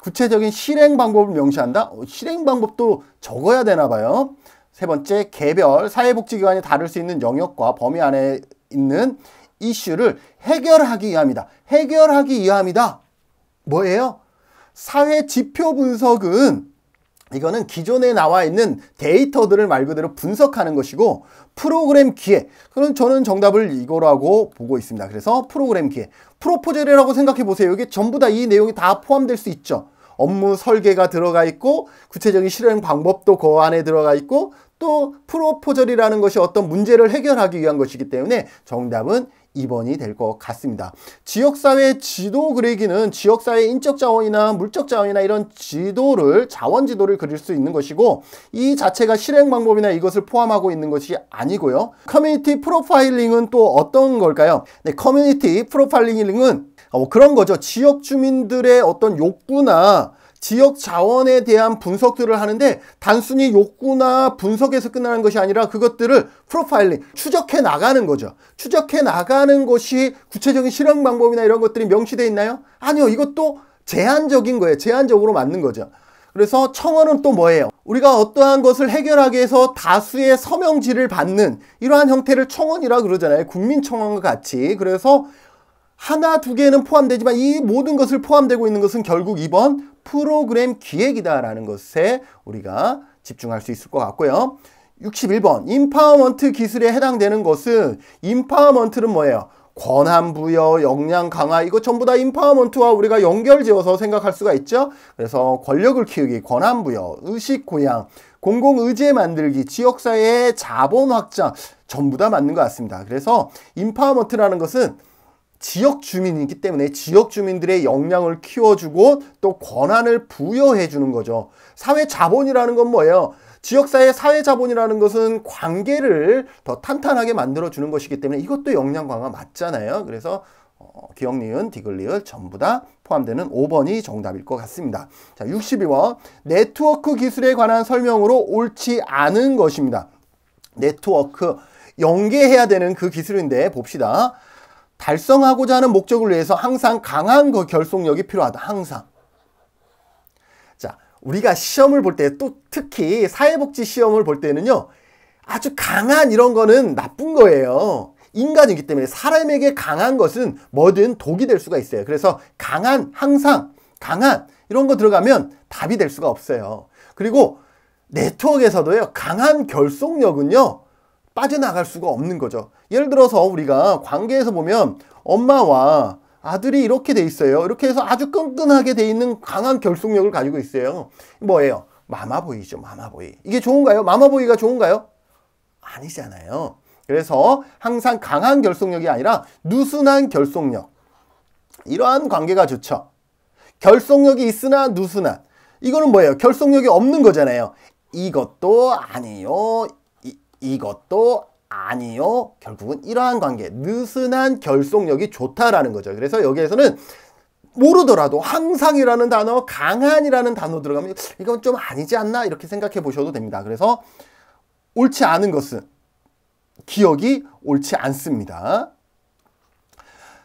구체적인 실행 방법을 명시한다. 어, 실행 방법도 적어야 되나 봐요. 세 번째, 개별 사회복지기관이 다룰 수 있는 영역과 범위 안에 있는 이슈를 해결하기 위함이다. 해결하기 위함이다. 뭐예요? 사회 지표 분석은 이거는 기존에 나와 있는 데이터들을 말 그대로 분석하는 것이고 프로그램 기획 그럼 저는 정답을 이거라고 보고 있습니다 그래서 프로그램 기획 프로포젤이라고 생각해 보세요 이게 전부 다 이 내용이 다 포함될 수 있죠 업무 설계가 들어가 있고 구체적인 실행 방법도 그 안에 들어가 있고 또 프로포절이라는 것이 어떤 문제를 해결하기 위한 것이기 때문에 정답은 2번이 될 것 같습니다. 지역사회 지도 그리기는 지역사회 인적 자원이나 물적 자원이나 이런 지도를 자원 지도를 그릴 수 있는 것이고 이 자체가 실행 방법이나 이것을 포함하고 있는 것이 아니고요. 커뮤니티 프로파일링은 또 어떤 걸까요? 네, 커뮤니티 프로파일링은 어, 그런 거죠. 지역 주민들의 어떤 욕구나 지역 자원에 대한 분석들을 하는데 단순히 욕구나 분석에서 끝나는 것이 아니라 그것들을 프로파일링, 추적해 나가는 거죠. 추적해 나가는 것이 구체적인 실행 방법이나 이런 것들이 명시되어 있나요? 아니요. 이것도 제한적인 거예요. 제한적으로 맞는 거죠. 그래서 청원은 또 뭐예요? 우리가 어떠한 것을 해결하기 위해서 다수의 서명지를 받는 이러한 형태를 청원이라 그러잖아요. 국민청원과 같이. 그래서 하나 두 개는 포함되지만 이 모든 것을 포함되고 있는 것은 결국 이번 프로그램 기획이다라는 것에 우리가 집중할 수 있을 것 같고요. 61번 인파워먼트 기술에 해당되는 것은 인파워먼트는 뭐예요? 권한 부여, 역량 강화 이거 전부 다 인파워먼트와 우리가 연결지어서 생각할 수가 있죠. 그래서 권력을 키우기, 권한 부여, 의식 고양, 공공 의제 만들기, 지역사회의 자본 확장 전부 다 맞는 것 같습니다. 그래서 인파워먼트라는 것은 지역 주민이기 때문에 지역 주민들의 역량을 키워주고 또 권한을 부여해 주는 거죠. 사회 자본이라는 건 뭐예요? 지역사회 사회 자본이라는 것은 관계를 더 탄탄하게 만들어 주는 것이기 때문에 이것도 역량 강화 맞잖아요. 그래서 어, 기억, 리은디글 리을 전부 다 포함되는 5번이 정답일 것 같습니다. 자, 62번 네트워크 기술에 관한 설명으로 옳지 않은 것입니다. 네트워크 연계해야 되는 그 기술인데 봅시다. 달성하고자 하는 목적을 위해서 항상 강한 그 결속력이 필요하다. 항상. 자, 우리가 시험을 볼 때 또 특히 사회복지 시험을 볼 때는요. 아주 강한 이런 거는 나쁜 거예요. 인간이기 때문에 사람에게 강한 것은 뭐든 독이 될 수가 있어요. 그래서 강한, 항상, 강한 이런 거 들어가면 답이 될 수가 없어요. 그리고 네트워크에서도요. 강한 결속력은요. 빠져나갈 수가 없는 거죠. 예를 들어서 우리가 관계에서 보면 엄마와 아들이 이렇게 돼 있어요. 이렇게 해서 아주 끈끈하게 돼 있는 강한 결속력을 가지고 있어요. 뭐예요? 마마보이죠. 마마보이. 이게 좋은가요? 마마보이가 좋은가요? 아니잖아요. 그래서 항상 강한 결속력이 아니라 누순한 결속력. 이러한 관계가 좋죠. 결속력이 있으나 누순한. 이거는 뭐예요? 결속력이 없는 거잖아요. 이것도 아니요. 이것도 아니요. 결국은 이러한 관계, 느슨한 결속력이 좋다라는 거죠. 그래서 여기에서는 모르더라도 항상이라는 단어, 강한이라는 단어 들어가면 이건 좀 아니지 않나 이렇게 생각해 보셔도 됩니다. 그래서 옳지 않은 것은 기억이 옳지 않습니다.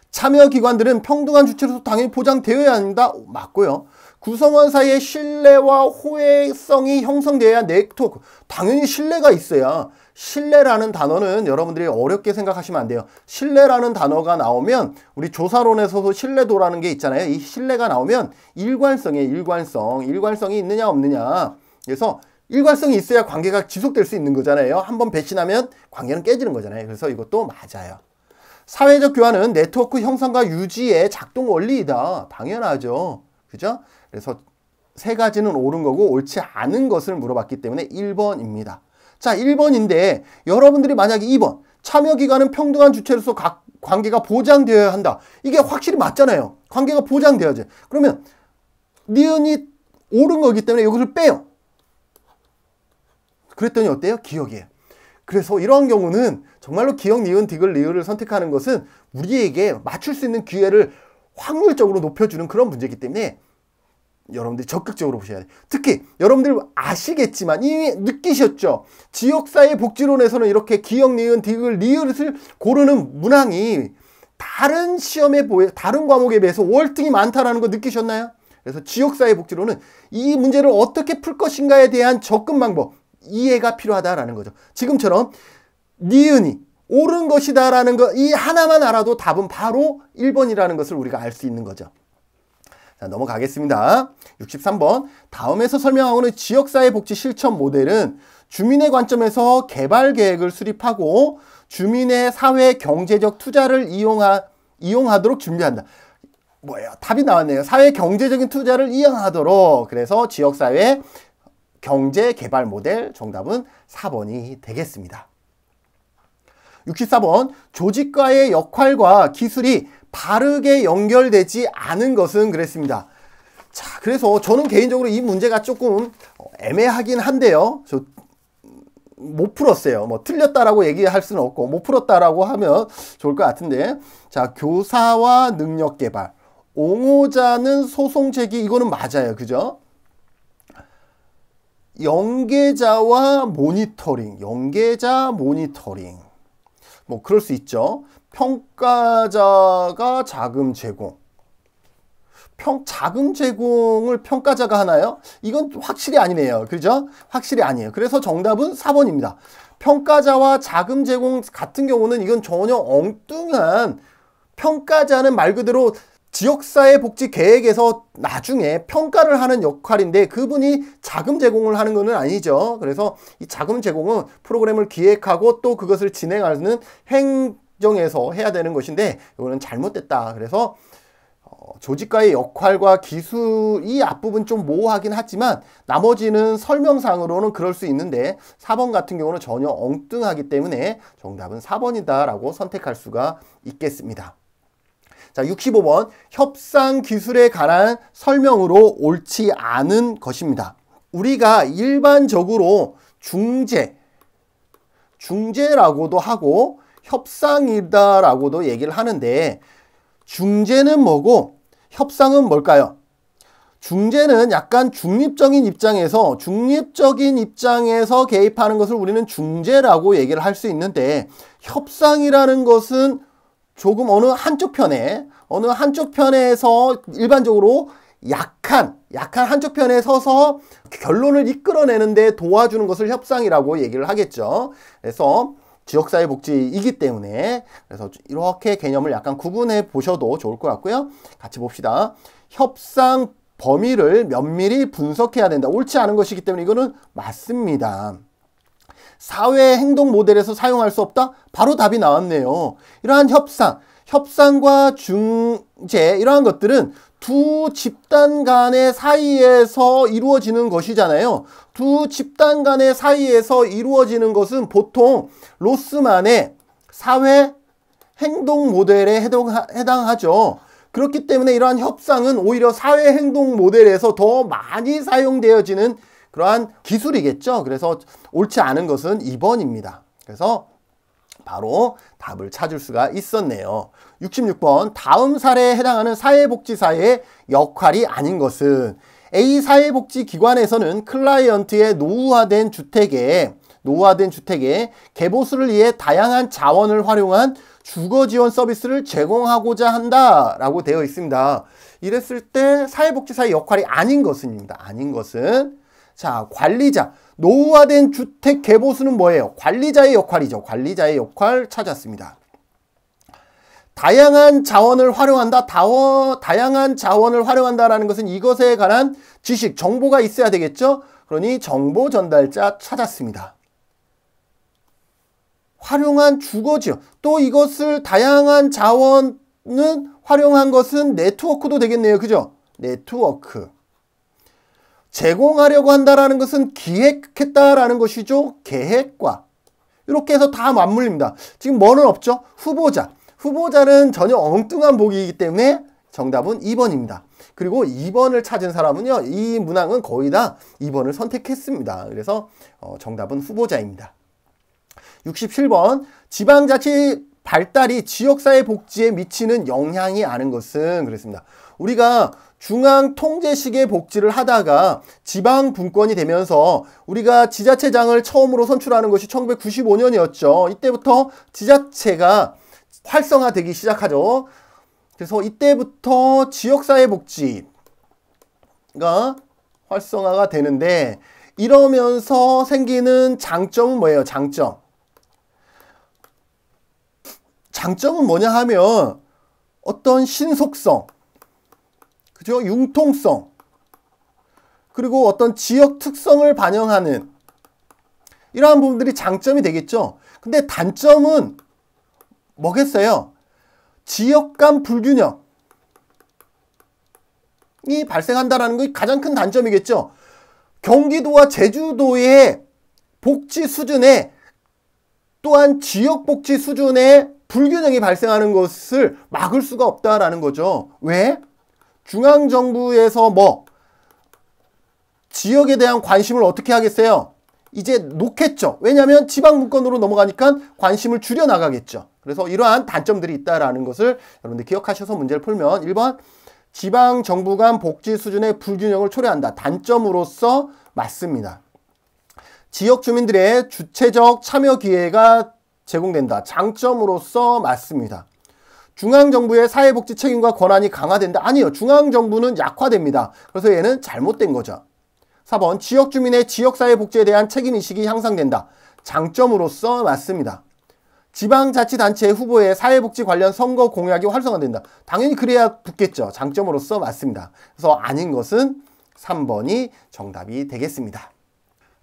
참여 기관들은 평등한 주체로서 당연히 보장되어야 합니다. 맞고요. 구성원 사이의 신뢰와 호혜성이 형성되어야 네트워크. 당연히 신뢰가 있어야 신뢰라는 단어는 여러분들이 어렵게 생각하시면 안 돼요. 신뢰라는 단어가 나오면 우리 조사론에서도 신뢰도라는 게 있잖아요. 이 신뢰가 나오면 일관성에 일관성, 일관성이 있느냐 없느냐. 그래서 일관성이 있어야 관계가 지속될 수 있는 거잖아요. 한번 배신하면 관계는 깨지는 거잖아요. 그래서 이것도 맞아요. 사회적 교환은 네트워크 형성과 유지의 작동 원리이다. 당연하죠. 그죠? 그래서 세 가지는 옳은 거고 옳지 않은 것을 물어봤기 때문에 1번입니다. 자, 1번인데 여러분들이 만약에 2번 참여 기관은 평등한 주체로서 각 관계가 보장되어야 한다. 이게 확실히 맞잖아요. 관계가 보장되어야지. 그러면 니은이 옳은 거기 때문에 여기을 빼요. 그랬더니 어때요? 기억이에요. 그래서 이러한 경우는 정말로 기억, 니은, 디귿, 리을을 선택하는 것은 우리에게 맞출 수 있는 기회를 확률적으로 높여주는 그런 문제이기 때문에 여러분들이 적극적으로 보셔야 돼요. 특히 여러분들 아시겠지만 이미 느끼셨죠? 지역사회 복지론에서는 이렇게 기역, 니은, 디귿, 리을을 고르는 문항이 다른 시험에 보여 다른 과목에 비해서 월등히 많다라는 거 느끼셨나요? 그래서 지역사회 복지론은 이 문제를 어떻게 풀 것인가에 대한 접근 방법 이해가 필요하다라는 거죠. 지금처럼 니은이 옳은 것이다라는 거 이 하나만 알아도 답은 바로 1번이라는 것을 우리가 알 수 있는 거죠. 자, 넘어가겠습니다. 63번. 다음에서 설명하고는 지역사회 복지 실천 모델은 주민의 관점에서 개발 계획을 수립하고 주민의 사회 경제적 투자를 이용하, 이용하도록 준비한다. 뭐예요? 답이 나왔네요. 사회 경제적인 투자를 이용하도록. 그래서 지역사회 경제 개발 모델 정답은 4번이 되겠습니다. 64번 조직과의 역할과 기술이 바르게 연결되지 않은 것은 그랬습니다. 자, 그래서 저는 개인적으로 이 문제가 조금 어, 애매하긴 한데요. 저 못 풀었어요. 뭐 틀렸다라고 얘기할 수는 없고 못 풀었다라고 하면 좋을 것 같은데. 자, 교사와 능력 개발. 옹호자는 소송 제기 이거는 맞아요. 그죠? 연계자와 모니터링, 연계자 모니터링. 뭐 그럴 수 있죠. 평가자가 자금 제공. 평, 자금 제공을 평가자가 하나요? 이건 확실히 아니네요. 그죠? 확실히 아니에요. 그래서 정답은 4번입니다. 평가자와 자금 제공 같은 경우는 이건 전혀 엉뚱한 평가자는 말 그대로 지역사회복지계획에서 나중에 평가를 하는 역할인데 그분이 자금 제공을 하는 것은 아니죠. 그래서 이 자금 제공은 프로그램을 기획하고 또 그것을 진행하는 행 정해서 해야 되는 것인데 이거는 잘못됐다. 그래서 어, 조직과의 역할과 기술 이 앞부분 좀 모호하긴 하지만 나머지는 설명상으로는 그럴 수 있는데 4번 같은 경우는 전혀 엉뚱하기 때문에 정답은 4번이다라고 선택할 수가 있겠습니다. 자, 65번 협상 기술에 관한 설명으로 옳지 않은 것입니다. 우리가 일반적으로 중재, 중재라고도 하고 협상이다라고도 얘기를 하는데 중재는 뭐고 협상은 뭘까요? 중재는 약간 중립적인 입장에서 중립적인 입장에서 개입하는 것을 우리는 중재라고 얘기를 할 수 있는데 협상이라는 것은 조금 어느 한쪽 편에 어느 한쪽 편에서 일반적으로 약한 약한 한쪽 편에 서서 결론을 이끌어내는데 도와주는 것을 협상이라고 얘기를 하겠죠. 그래서 지역사회복지이기 때문에 그래서 이렇게 개념을 약간 구분해 보셔도 좋을 것 같고요. 같이 봅시다. 협상 범위를 면밀히 분석해야 된다. 옳지 않은 것이기 때문에 이거는 맞습니다. 사회 행동 모델에서 사용할 수 없다? 바로 답이 나왔네요. 이러한 협상, 협상과 중재 이러한 것들은 두 집단 간의 사이에서 이루어지는 것이잖아요. 두 집단 간의 사이에서 이루어지는 것은 보통 로스만의 사회 행동 모델에 해당하죠. 그렇기 때문에 이러한 협상은 오히려 사회 행동 모델에서 더 많이 사용되어지는 그러한 기술이겠죠. 그래서 옳지 않은 것은 2번입니다. 그래서 바로 답을 찾을 수가 있었네요. 66번 다음 사례에 해당하는 사회복지사의 역할이 아닌 것은 A 사회복지기관에서는 클라이언트의 노후화된 주택에 노후화된 주택에 개보수를 위해 다양한 자원을 활용한 주거 지원 서비스를 제공하고자 한다라고 되어 있습니다. 이랬을 때 사회복지사의 역할이 아닌 것은입니다. 아닌 것은 자 관리자 노후화된 주택 개보수는 뭐예요? 관리자의 역할이죠. 관리자의 역할 찾았습니다. 다양한 자원을 활용한다. 다워, 다양한 자원을 활용한다라는 것은 이것에 관한 지식, 정보가 있어야 되겠죠? 그러니 정보 전달자 찾았습니다. 활용한 주거지요. 또 이것을 다양한 자원은 활용한 것은 네트워크도 되겠네요. 그죠? 네트워크. 제공하려고 한다라는 것은 기획했다라는 것이죠. 계획과. 이렇게 해서 다 맞물립니다. 지금 뭐는 없죠? 후보자. 후보자는 전혀 엉뚱한 보기이기 때문에 정답은 2번입니다. 그리고 2번을 찾은 사람은요. 이 문항은 거의 다 2번을 선택했습니다. 그래서 어, 정답은 후보자입니다. 67번 지방자치 발달이 지역사회 복지에 미치는 영향이 아는 것은 그랬습니다. 우리가 중앙 통제식의 복지를 하다가 지방 분권이 되면서 우리가 지자체장을 처음으로 선출하는 것이 1995년이었죠. 이때부터 지자체가 활성화되기 시작하죠. 그래서 이때부터 지역사회 복지가 활성화가 되는데 이러면서 생기는 장점은 뭐예요? 장점. 장점은 뭐냐 하면 어떤 신속성, 그죠? 융통성, 그리고 어떤 지역 특성을 반영하는 이러한 부분들이 장점이 되겠죠. 근데 단점은 뭐겠어요? 지역 간 불균형이 발생한다는 게 가장 큰 단점이겠죠. 경기도와 제주도의 복지 수준에 또한 지역 복지 수준의 불균형이 발생하는 것을 막을 수가 없다라는 거죠. 왜? 중앙정부에서 뭐 지역에 대한 관심을 어떻게 하겠어요? 이제 놓겠죠. 왜냐하면 지방분권으로 넘어가니까 관심을 줄여나가겠죠. 그래서 이러한 단점들이 있다라는 것을 여러분들 기억하셔서 문제를 풀면 1번 지방 정부 간 복지 수준의 불균형을 초래한다. 단점으로서 맞습니다. 지역 주민들의 주체적 참여 기회가 제공된다. 장점으로서 맞습니다. 중앙정부의 사회복지 책임과 권한이 강화된다. 아니요. 중앙정부는 약화됩니다. 그래서 얘는 잘못된 거죠. 4번 지역 주민의 지역사회 복지에 대한 책임인식이 향상된다. 장점으로서 맞습니다. 지방자치단체 후보의 사회복지 관련 선거 공약이 활성화된다. 당연히 그래야 붙겠죠. 장점으로서 맞습니다. 그래서 아닌 것은 3번이 정답이 되겠습니다.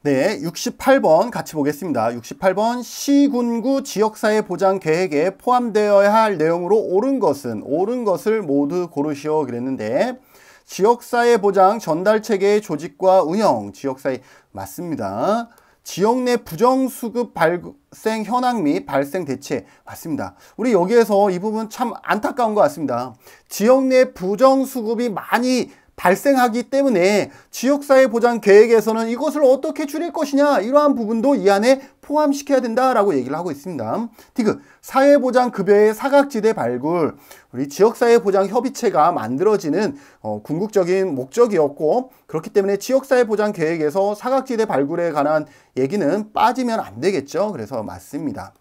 네, 68번 같이 보겠습니다. 68번 시군구 지역사회 보장 계획에 포함되어야 할 내용으로 옳은 것은 옳은 것을 모두 고르시오 그랬는데 지역사회 보장 전달 체계의 조직과 운영 지역사회 맞습니다. 지역 내 부정수급 발생 현황 및 발생 대체 맞습니다. 우리 여기에서 이 부분 참 안타까운 것 같습니다. 지역 내 부정수급이 많이 발생하기 때문에 지역사회 보장 계획에서는 이것을 어떻게 줄일 것이냐 이러한 부분도 이 안에 포함시켜야 된다라고 얘기를 하고 있습니다. 디귿 사회보장 급여의 사각지대 발굴 우리 지역사회보장협의체가 만들어지는 어, 궁극적인 목적이었고 그렇기 때문에 지역사회보장계획에서 사각지대 발굴에 관한 얘기는 빠지면 안 되겠죠. 그래서 맞습니다.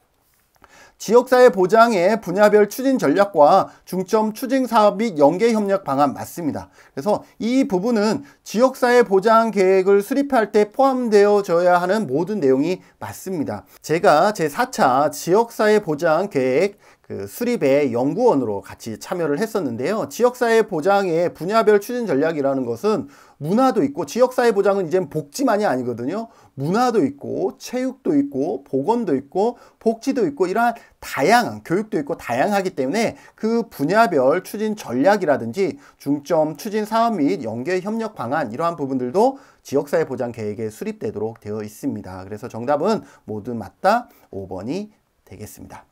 지역사회 보장의 분야별 추진 전략과 중점 추진 사업 및 연계 협력 방안 맞습니다. 그래서 이 부분은 지역사회 보장 계획을 수립할 때 포함되어져야 하는 모든 내용이 맞습니다. 제가 제4차 지역사회 보장 계획 그 수립의 연구원으로 같이 참여를 했었는데요. 지역사회 보장의 분야별 추진 전략이라는 것은 문화도 있고 지역사회 보장은 이젠 복지만이 아니거든요. 문화도 있고 체육도 있고 보건도 있고 복지도 있고 이러한 다양한 교육도 있고 다양하기 때문에 그 분야별 추진 전략이라든지 중점 추진 사업 및 연계 협력 방안 이러한 부분들도 지역사회 보장 계획에 수립되도록 되어 있습니다. 그래서 정답은 모두 맞다 5번이 되겠습니다.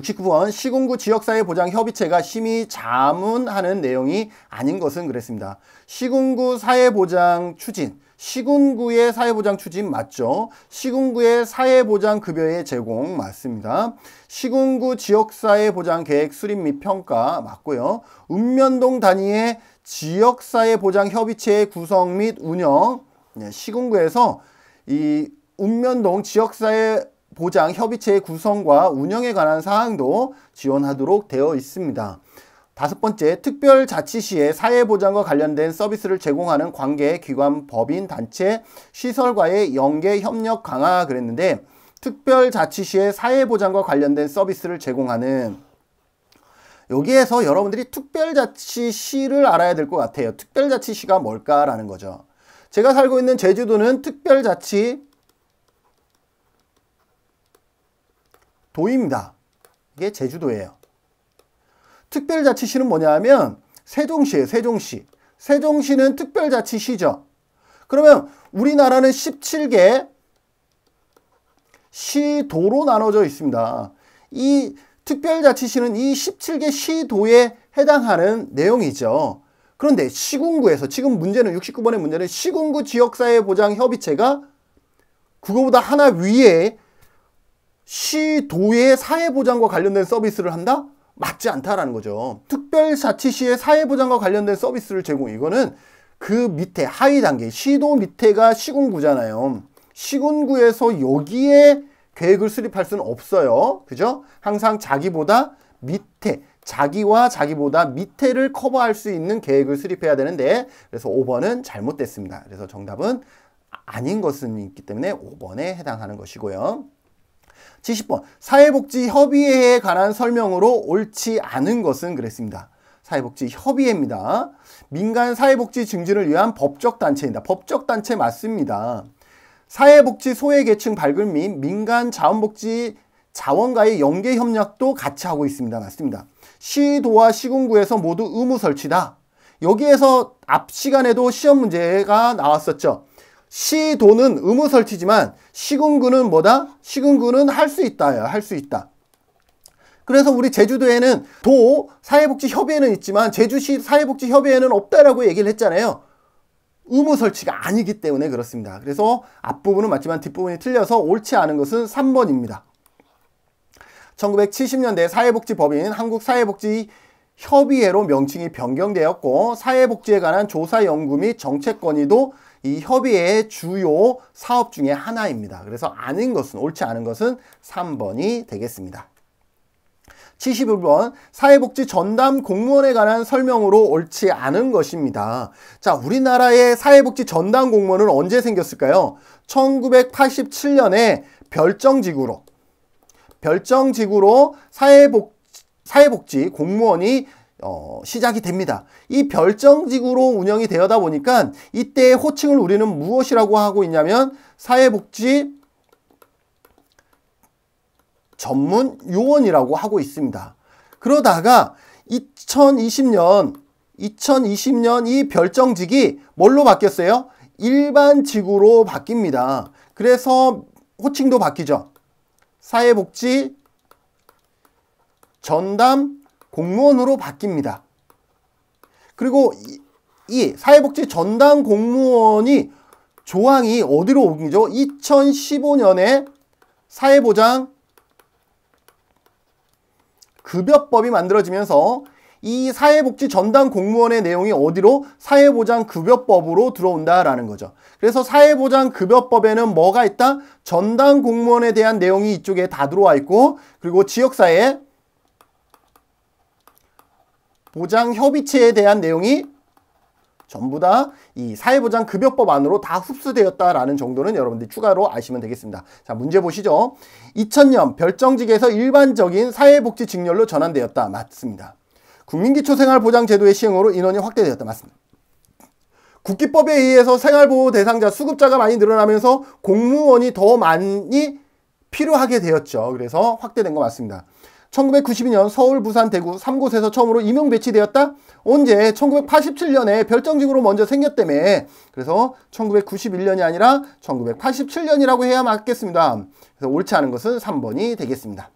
69번 시군구 지역사회 보장 협의체가 심의 자문하는 내용이 아닌 것은 그랬습니다. 시군구 사회보장 추진 시군구의 사회보장 추진 맞죠? 시군구의 사회보장 급여의 제공 맞습니다. 시군구 지역사회보장 계획 수립 및 평가 맞고요. 읍면동 단위의 지역사회보장 협의체의 구성 및 운영 네, 시군구에서 이 읍면동 지역사회 보장 협의체의 구성과 운영에 관한 사항도 지원하도록 되어 있습니다. 다섯 번째, 특별자치시의 사회보장과 관련된 서비스를 제공하는 관계, 기관, 법인, 단체, 시설과의 연계 협력 강화 그랬는데 특별자치시의 사회보장과 관련된 서비스를 제공하는 여기에서 여러분들이 특별자치시를 알아야 될 것 같아요. 특별자치시가 뭘까라는 거죠. 제가 살고 있는 제주도는 특별자치 도입니다. 이게 제주도예요. 특별자치시는 뭐냐 하면 세종시예요. 세종시. 세종시는 특별자치시죠. 그러면 우리나라는 17개 시도로 나눠져 있습니다. 이 특별자치시는 이 17개 시도에 해당하는 내용이죠. 그런데 시군구에서 지금 문제는 69번의 문제는 시군구 지역사회보장협의체가 그거보다 하나 위에 시도의 사회보장과 관련된 서비스를 한다? 맞지 않다라는 거죠. 특별자치시의 사회보장과 관련된 서비스를 제공. 이거는 그 밑에 하위 단계, 시도 밑에가 시군구잖아요. 시군구에서 여기에 계획을 수립할 수는 없어요. 그죠? 항상 자기보다 밑에, 자기와 자기보다 밑에를 커버할 수 있는 계획을 수립해야 되는데 그래서 5번은 잘못됐습니다. 그래서 정답은 아닌 것은 있기 때문에 5번에 해당하는 것이고요. 70번 사회복지협의회에 관한 설명으로 옳지 않은 것은 그랬습니다. 사회복지협의회입니다. 민간 사회복지 증진을 위한 법적 단체입니다. 법적 단체 맞습니다. 사회복지 소외계층 발굴 및 민간 자원복지 자원과의 연계 협력도 같이 하고 있습니다. 맞습니다. 시도와 시군구에서 모두 의무 설치다. 여기에서 앞 시간에도 시험 문제가 나왔었죠. 시도는 의무 설치지만 시군구는 뭐다? 시군구는 할 수있다예할수 있다. 그래서 우리 제주도에는 도 사회복지협의회는 있지만 제주시 사회복지협의회는 없다라고 얘기를 했잖아요. 의무 설치가 아니기 때문에 그렇습니다. 그래서 앞부분은 맞지만 뒷부분이 틀려서 옳지 않은 것은 3번입니다. 1970년대 사회복지법인 한국사회복지협의회로 명칭이 변경되었고 사회복지에 관한 조사 연구 및 정책 건의도 이 협의의 주요 사업 중에 하나입니다. 그래서 아닌 것은 옳지 않은 것은 3번이 되겠습니다. 71번 사회복지 전담 공무원에 관한 설명으로 옳지 않은 것입니다. 자, 우리나라의 사회복지 전담 공무원은 언제 생겼을까요? 1987년에 별정직으로별정직으로 사회복 사회복지 공무원이 어, 시작이 됩니다. 이 별정지구로 운영이 되어다 보니까 이때의 호칭을 우리는 무엇이라고 하고 있냐면 사회복지 전문 요원이라고 하고 있습니다. 그러다가 2020년 2020년 이 별정직이 뭘로 바뀌었어요? 일반 직으로 바뀝니다. 그래서 호칭도 바뀌죠. 사회복지 전담 공무원으로 바뀝니다. 그리고 이, 이 사회복지 전담 공무원이 조항이 어디로 옮기죠? 2015년에 사회보장 급여법이 만들어지면서 이 사회복지 전담 공무원의 내용이 어디로 사회보장급여법으로 들어온다라는 거죠. 그래서 사회보장급여법에는 뭐가 있다? 전담 공무원에 대한 내용이 이쪽에 다 들어와 있고 그리고 지역사회 에 보장 협의체에 대한 내용이 전부 다 이 사회보장 급여법 안으로 다 흡수되었다라는 정도는 여러분들이 추가로 아시면 되겠습니다. 자, 문제 보시죠. 2000년 별정직에서 일반적인 사회복지 직렬로 전환되었다. 맞습니다. 국민기초생활보장제도의 시행으로 인원이 확대되었다. 맞습니다. 국기법에 의해서 생활보호 대상자 수급자가 많이 늘어나면서 공무원이 더 많이 필요하게 되었죠. 그래서 확대된 거 맞습니다. 1992년 서울, 부산, 대구 3곳에서 처음으로 임용 배치되었다. 언제 1987년에 별정직으로 먼저 생겼다며. 그래서 1991년이 아니라 1987년이라고 해야 맞겠습니다. 그래서 옳지 않은 것은 3번이 되겠습니다.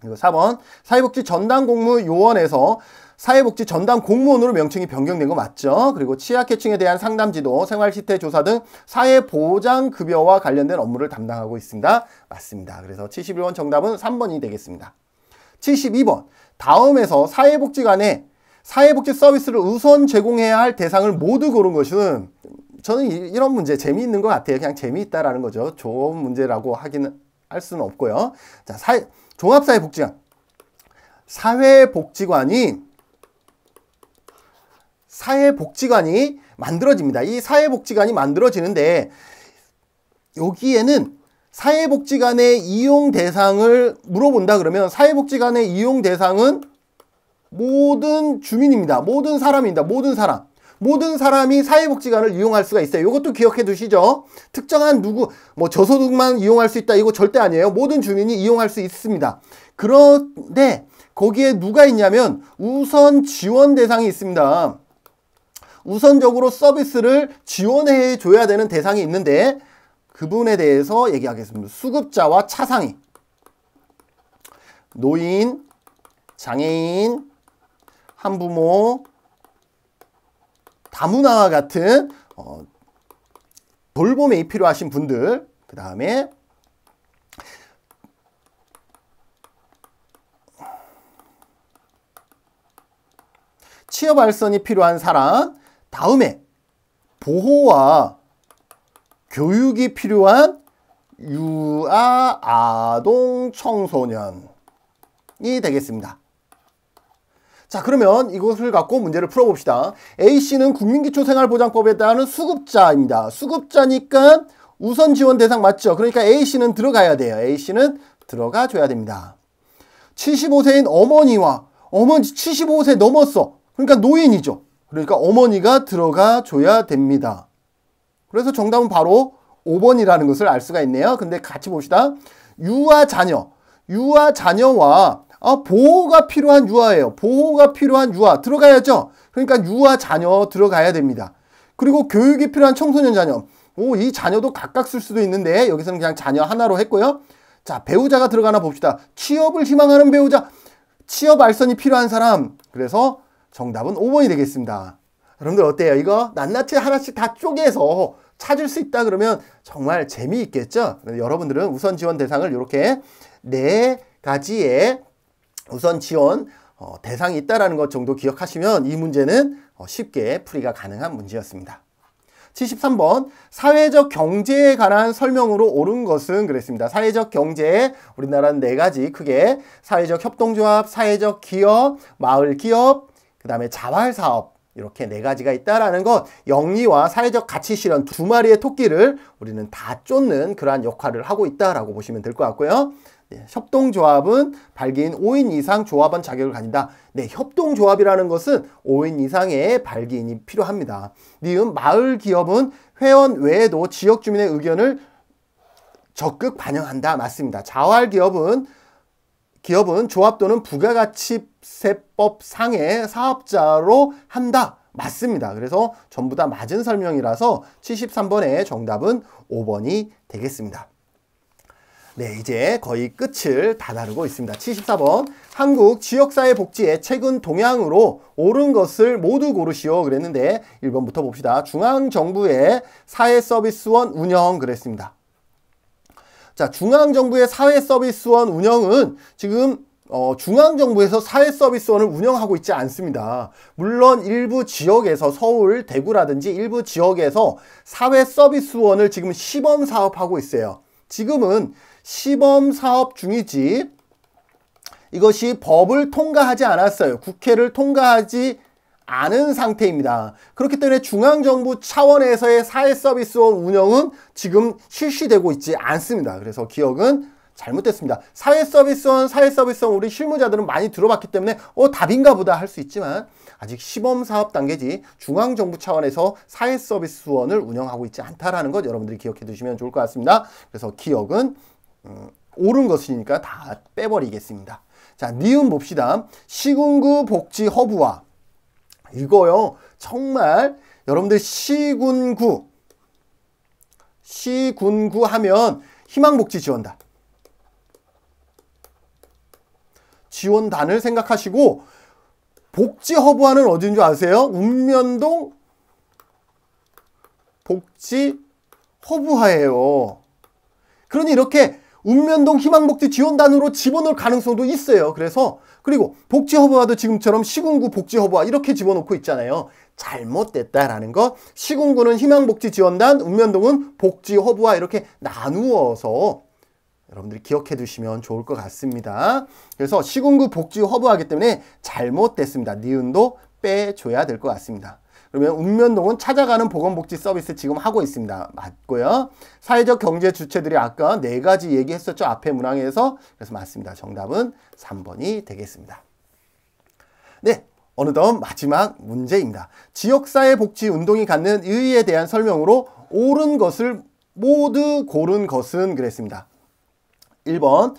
그리고 4번 사회복지 전담 공무 요원에서 사회복지 전담 공무원으로 명칭이 변경된 거 맞죠? 그리고 취약계층에 대한 상담지도, 생활시태 조사 등 사회보장급여와 관련된 업무를 담당하고 있습니다. 맞습니다. 그래서 71번 정답은 3번이 되겠습니다. 72번 다음에서 사회복지관에 사회복지 서비스를 우선 제공해야 할 대상을 모두 고른 것은 저는 이, 런 문제 재미있는 것 같아요. 그냥 재미있다라는 거죠. 좋은 문제라고 하기는 할 수는 없고요. 자, 사회, 종합사회복지관. 사회복지관이 사회복지관이 만들어집니다. 이 사회복지관이 만들어지는데 여기에는 사회복지 관의 이용 대상을 물어본다 그러면 사회복지 관의 이용 대상은 모든 주민입니다. 모든 사람입니다. 모든 사람. 모든 사람이 사회복지관을 이용할 수가 있어요. 이것도 기억해 두시죠. 특정한 누구, 뭐 저소득만 이용할 수 있다. 이거 절대 아니에요. 모든 주민이 이용할 수 있습니다. 그런데 거기에 누가 있냐면 우선 지원 대상이 있습니다. 우선적으로 서비스를 지원해 줘야 되는 대상이 있는데 그분에 대해서 얘기하겠습니다. 수급자와 차상위, 노인, 장애인, 한부모, 다문화와 같은 어, 돌봄이 필요하신 분들, 그 다음에 취업 알선이 필요한 사람, 다음에 보호와 교육이 필요한 유아 아동 청소년이 되겠습니다. 자 그러면 이것을 갖고 문제를 풀어봅시다. A씨는 국민기초생활보장법에 따른 수급자입니다. 수급자니까 우선 지원 대상 맞죠? 그러니까 A씨는 들어가야 돼요. A씨는 들어가 줘야 됩니다. 75세인 어머니와 어머니 75세 넘었어. 그러니까 노인이죠. 그러니까 어머니가 들어가 줘야 됩니다. 그래서 정답은 바로 5번이라는 것을 알 수가 있네요. 근데 같이 봅시다. 유아 자녀. 유아 자녀와 아, 보호가 필요한 유아예요. 보호가 필요한 유아 들어가야죠. 그러니까 유아 자녀 들어가야 됩니다. 그리고 교육이 필요한 청소년 자녀. 오, 이 자녀도 각각 쓸 수도 있는데 여기서는 그냥 자녀 하나로 했고요. 자, 배우자가 들어가나 봅시다. 취업을 희망하는 배우자. 취업 알선이 필요한 사람. 그래서 정답은 5번이 되겠습니다. 여러분들 어때요? 이거 낱낱이 하나씩 다 쪼개서 찾을 수 있다 그러면 정말 재미있겠죠? 여러분들은 우선 지원 대상을 이렇게 네 가지의 우선 지원 어, 대상이 있다는것 정도 기억하시면 이 문제는 어, 쉽게 풀이가 가능한 문제였습니다. 73번 사회적 경제에 관한 설명으로 옳은 것은 그랬습니다. 사회적 경제 우리나라는 네 가지 크게 사회적 협동조합, 사회적 기업, 마을 기업, 그 다음에 자활사업 이렇게 네 가지가 있다라는 것 영리와 사회적 가치 실현 두 마리의 토끼를 우리는 다 쫓는 그러한 역할을 하고 있다라고 보시면 될 것 같고요. 네, 협동조합은 발기인 5인 이상 조합원 자격을 가진다. 네, 협동조합이라는 것은 5인 이상의 발기인이 필요합니다. 니은 마을 기업은 회원 외에도 지역 주민의 의견을 적극 반영한다. 맞습니다. 자활 기업은 기업은 조합 또는 부가가치 세법상의 사업자로 한다. 맞습니다. 그래서 전부 다 맞은 설명이라서 73번의 정답은 5번이 되겠습니다. 네, 이제 거의 끝을 다다르고 있습니다. 74번 한국 지역사회 복지의 최근 동향으로 옳은 것을 모두 고르시오 그랬는데 1번부터 봅시다. 중앙정부의 사회서비스원 운영 그랬습니다. 자, 중앙정부의 사회서비스원 운영은 지금 어, 중앙정부에서 사회서비스원을 운영하고 있지 않습니다. 물론 일부 지역에서 서울, 대구라든지 일부 지역에서 사회서비스원을 지금 시범사업하고 있어요. 지금은 시범사업 중이지 이것이 법을 통과하지 않았어요. 국회를 통과하지 않은 상태입니다. 그렇기 때문에 중앙정부 차원에서의 사회서비스원 운영은 지금 실시되고 있지 않습니다. 그래서 기억은 잘못됐습니다. 사회서비스원, 사회서비스원 우리 실무자들은 많이 들어봤기 때문에 어 답인가 보다 할 수 있지만 아직 시범사업 단계지 중앙정부 차원에서 사회서비스원을 운영하고 있지 않다라는 것 여러분들이 기억해 두시면 좋을 것 같습니다. 그래서 기억은 음, 옳은 것이니까 다 빼버리겠습니다. 자, 니은 봅시다. 시군구 복지 허브와 이거요. 정말 여러분들 시군구 시군구 하면 희망복지 지원다. 지원단을 생각하시고 복지 허브와는 어딘인줄 아세요? 운면동 복지 허브화예요. 그러니 이렇게 운면동 희망복지 지원단으로 집어넣을 가능성도 있어요. 그래서 그리고 복지 허브화도 지금처럼 시군구 복지 허브화 이렇게 집어넣고 있잖아요. 잘못됐다라는 거 시군구는 희망복지 지원단, 운면동은 복지 허브화 이렇게 나누어서 여러분들이 기억해 두시면 좋을 것 같습니다. 그래서 시군구 복지 허브하기 때문에 잘못됐습니다. 니은도 빼줘야 될 것 같습니다. 그러면 읍면동은 찾아가는 보건복지 서비스 지금 하고 있습니다. 맞고요. 사회적 경제 주체들이 아까 네 가지 얘기했었죠. 앞에 문항에서. 그래서 맞습니다. 정답은 3번이 되겠습니다. 네. 어느덧 마지막 문제입니다. 지역사회 복지 운동이 갖는 의의에 대한 설명으로 옳은 것을 모두 고른 것은 그랬습니다. 1번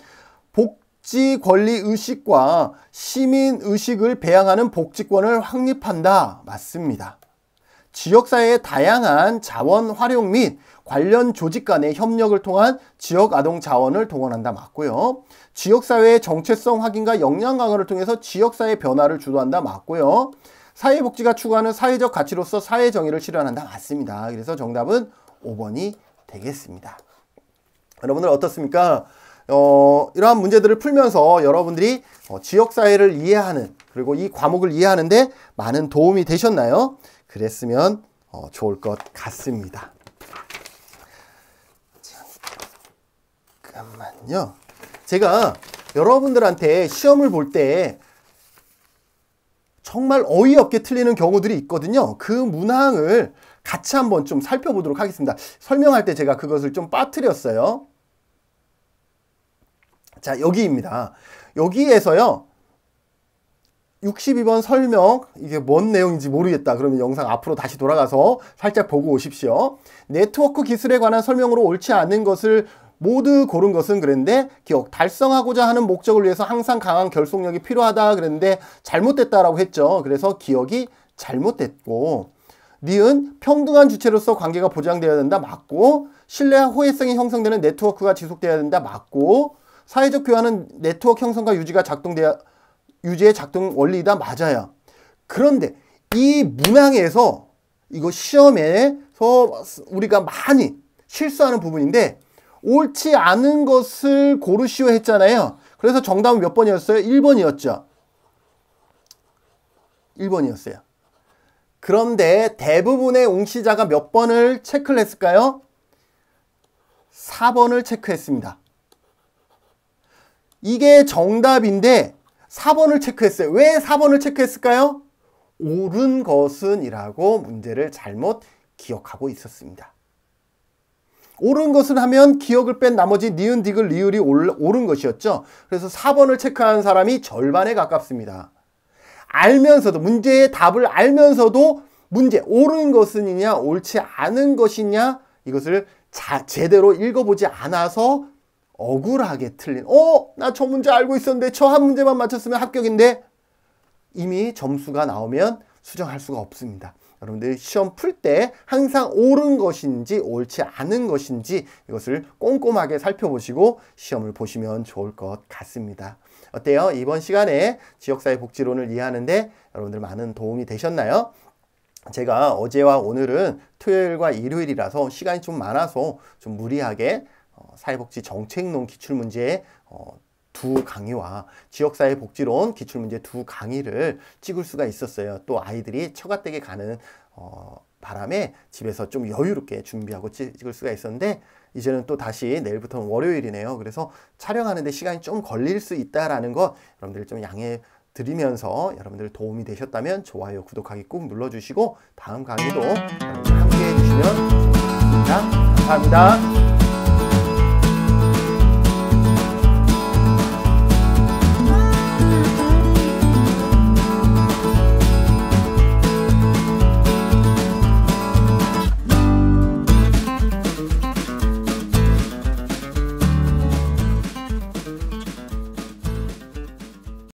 복지 권리 의식과 시민 의식을 배양하는 복지권을 확립한다. 맞습니다. 지역사회의 다양한 자원 활용 및 관련 조직 간의 협력을 통한 지역 아동 자원을 동원한다 맞고요. 지역사회의 정체성 확인과 역량 강화를 통해서 지역사회 변화를 주도한다 맞고요. 사회복지가 추구하는 사회적 가치로서 사회 정의를 실현한다 맞습니다. 그래서 정답은 5번이 되겠습니다. 여러분들 어떻습니까? 어, 이러한 문제들을 풀면서 여러분들이 어, 지역사회를 이해하는 그리고 이 과목을 이해하는데 많은 도움이 되셨나요? 그랬으면 어, 좋을 것 같습니다. 잠깐만요. 제가 여러분들한테 시험을 볼 때 정말 어이없게 틀리는 경우들이 있거든요. 그 문항을 같이 한번 좀 살펴보도록 하겠습니다. 설명할 때 제가 그것을 좀 빠뜨렸어요. 자, 여기입니다. 여기에서요. 62번 설명, 이게 뭔 내용인지 모르겠다. 그러면 영상 앞으로 다시 돌아가서 살짝 보고 오십시오. 네트워크 기술에 관한 설명으로 옳지 않은 것을 모두 고른 것은 그랬는데 기억 달성하고자 하는 목적을 위해서 항상 강한 결속력이 필요하다 그랬는데 잘못됐다라고 했죠. 그래서 기억이 잘못됐고 니은 평등한 주체로서 관계가 보장되어야 된다 맞고 신뢰와 호혜성이 형성되는 네트워크가 지속되어야 된다 맞고 사회적 교환은 네트워크 형성과 유지가 작동돼야 유지의 작동 원리이다 맞아요. 그런데 이 문항에서 이거 시험에서 우리가 많이 실수하는 부분인데 옳지 않은 것을 고르시오 했잖아요. 그래서 정답은 몇 번이었어요? 1번이었죠. 1번이었어요. 그런데 대부분의 응시자가몇 번을 체크를 했을까요? 4번을 체크했습니다. 이게 정답인데 4번을 체크했어요. 왜 4번을 체크했을까요? 옳은 것은 이라고 문제를 잘못 기억하고 있었습니다. 옳은 것은 하면 기억을 뺀 나머지 니은, 디귿, 리을이 옳은 것이었죠. 그래서 4번을 체크한 사람이 절반에 가깝습니다. 알면서도 문제의 답을 알면서도 문제 옳은 것은이냐 옳지 않은 것이냐 이것을 자, 제대로 읽어보지 않아서 억울하게 틀린 어? 나 저 문제 알고 있었는데 저 한 문제만 맞췄으면 합격인데 이미 점수가 나오면 수정할 수가 없습니다. 여러분들 시험 풀 때 항상 옳은 것인지 옳지 않은 것인지 이것을 꼼꼼하게 살펴보시고 시험을 보시면 좋을 것 같습니다. 어때요? 이번 시간에 지역사회 복지론을 이해하는데 여러분들 많은 도움이 되셨나요? 제가 어제와 오늘은 토요일과 일요일이라서 시간이 좀 많아서 좀 무리하게 사회복지 정책론 기출문제 어, 두 강의와 지역사회복지론 기출문제 두 강의를 찍을 수가 있었어요. 또 아이들이 처가댁에 가는 어, 바람에 집에서 좀 여유롭게 준비하고 찍을 수가 있었는데 이제는 또 다시 내일부터는 월요일이네요. 그래서 촬영하는데 시간이 좀 걸릴 수 있다라는 것 여러분들 좀 양해 드리면서 여러분들 도움이 되셨다면 좋아요, 구독하기 꼭 눌러주시고 다음 강의도 함께해 주시면 좋겠습니다. 감사합니다.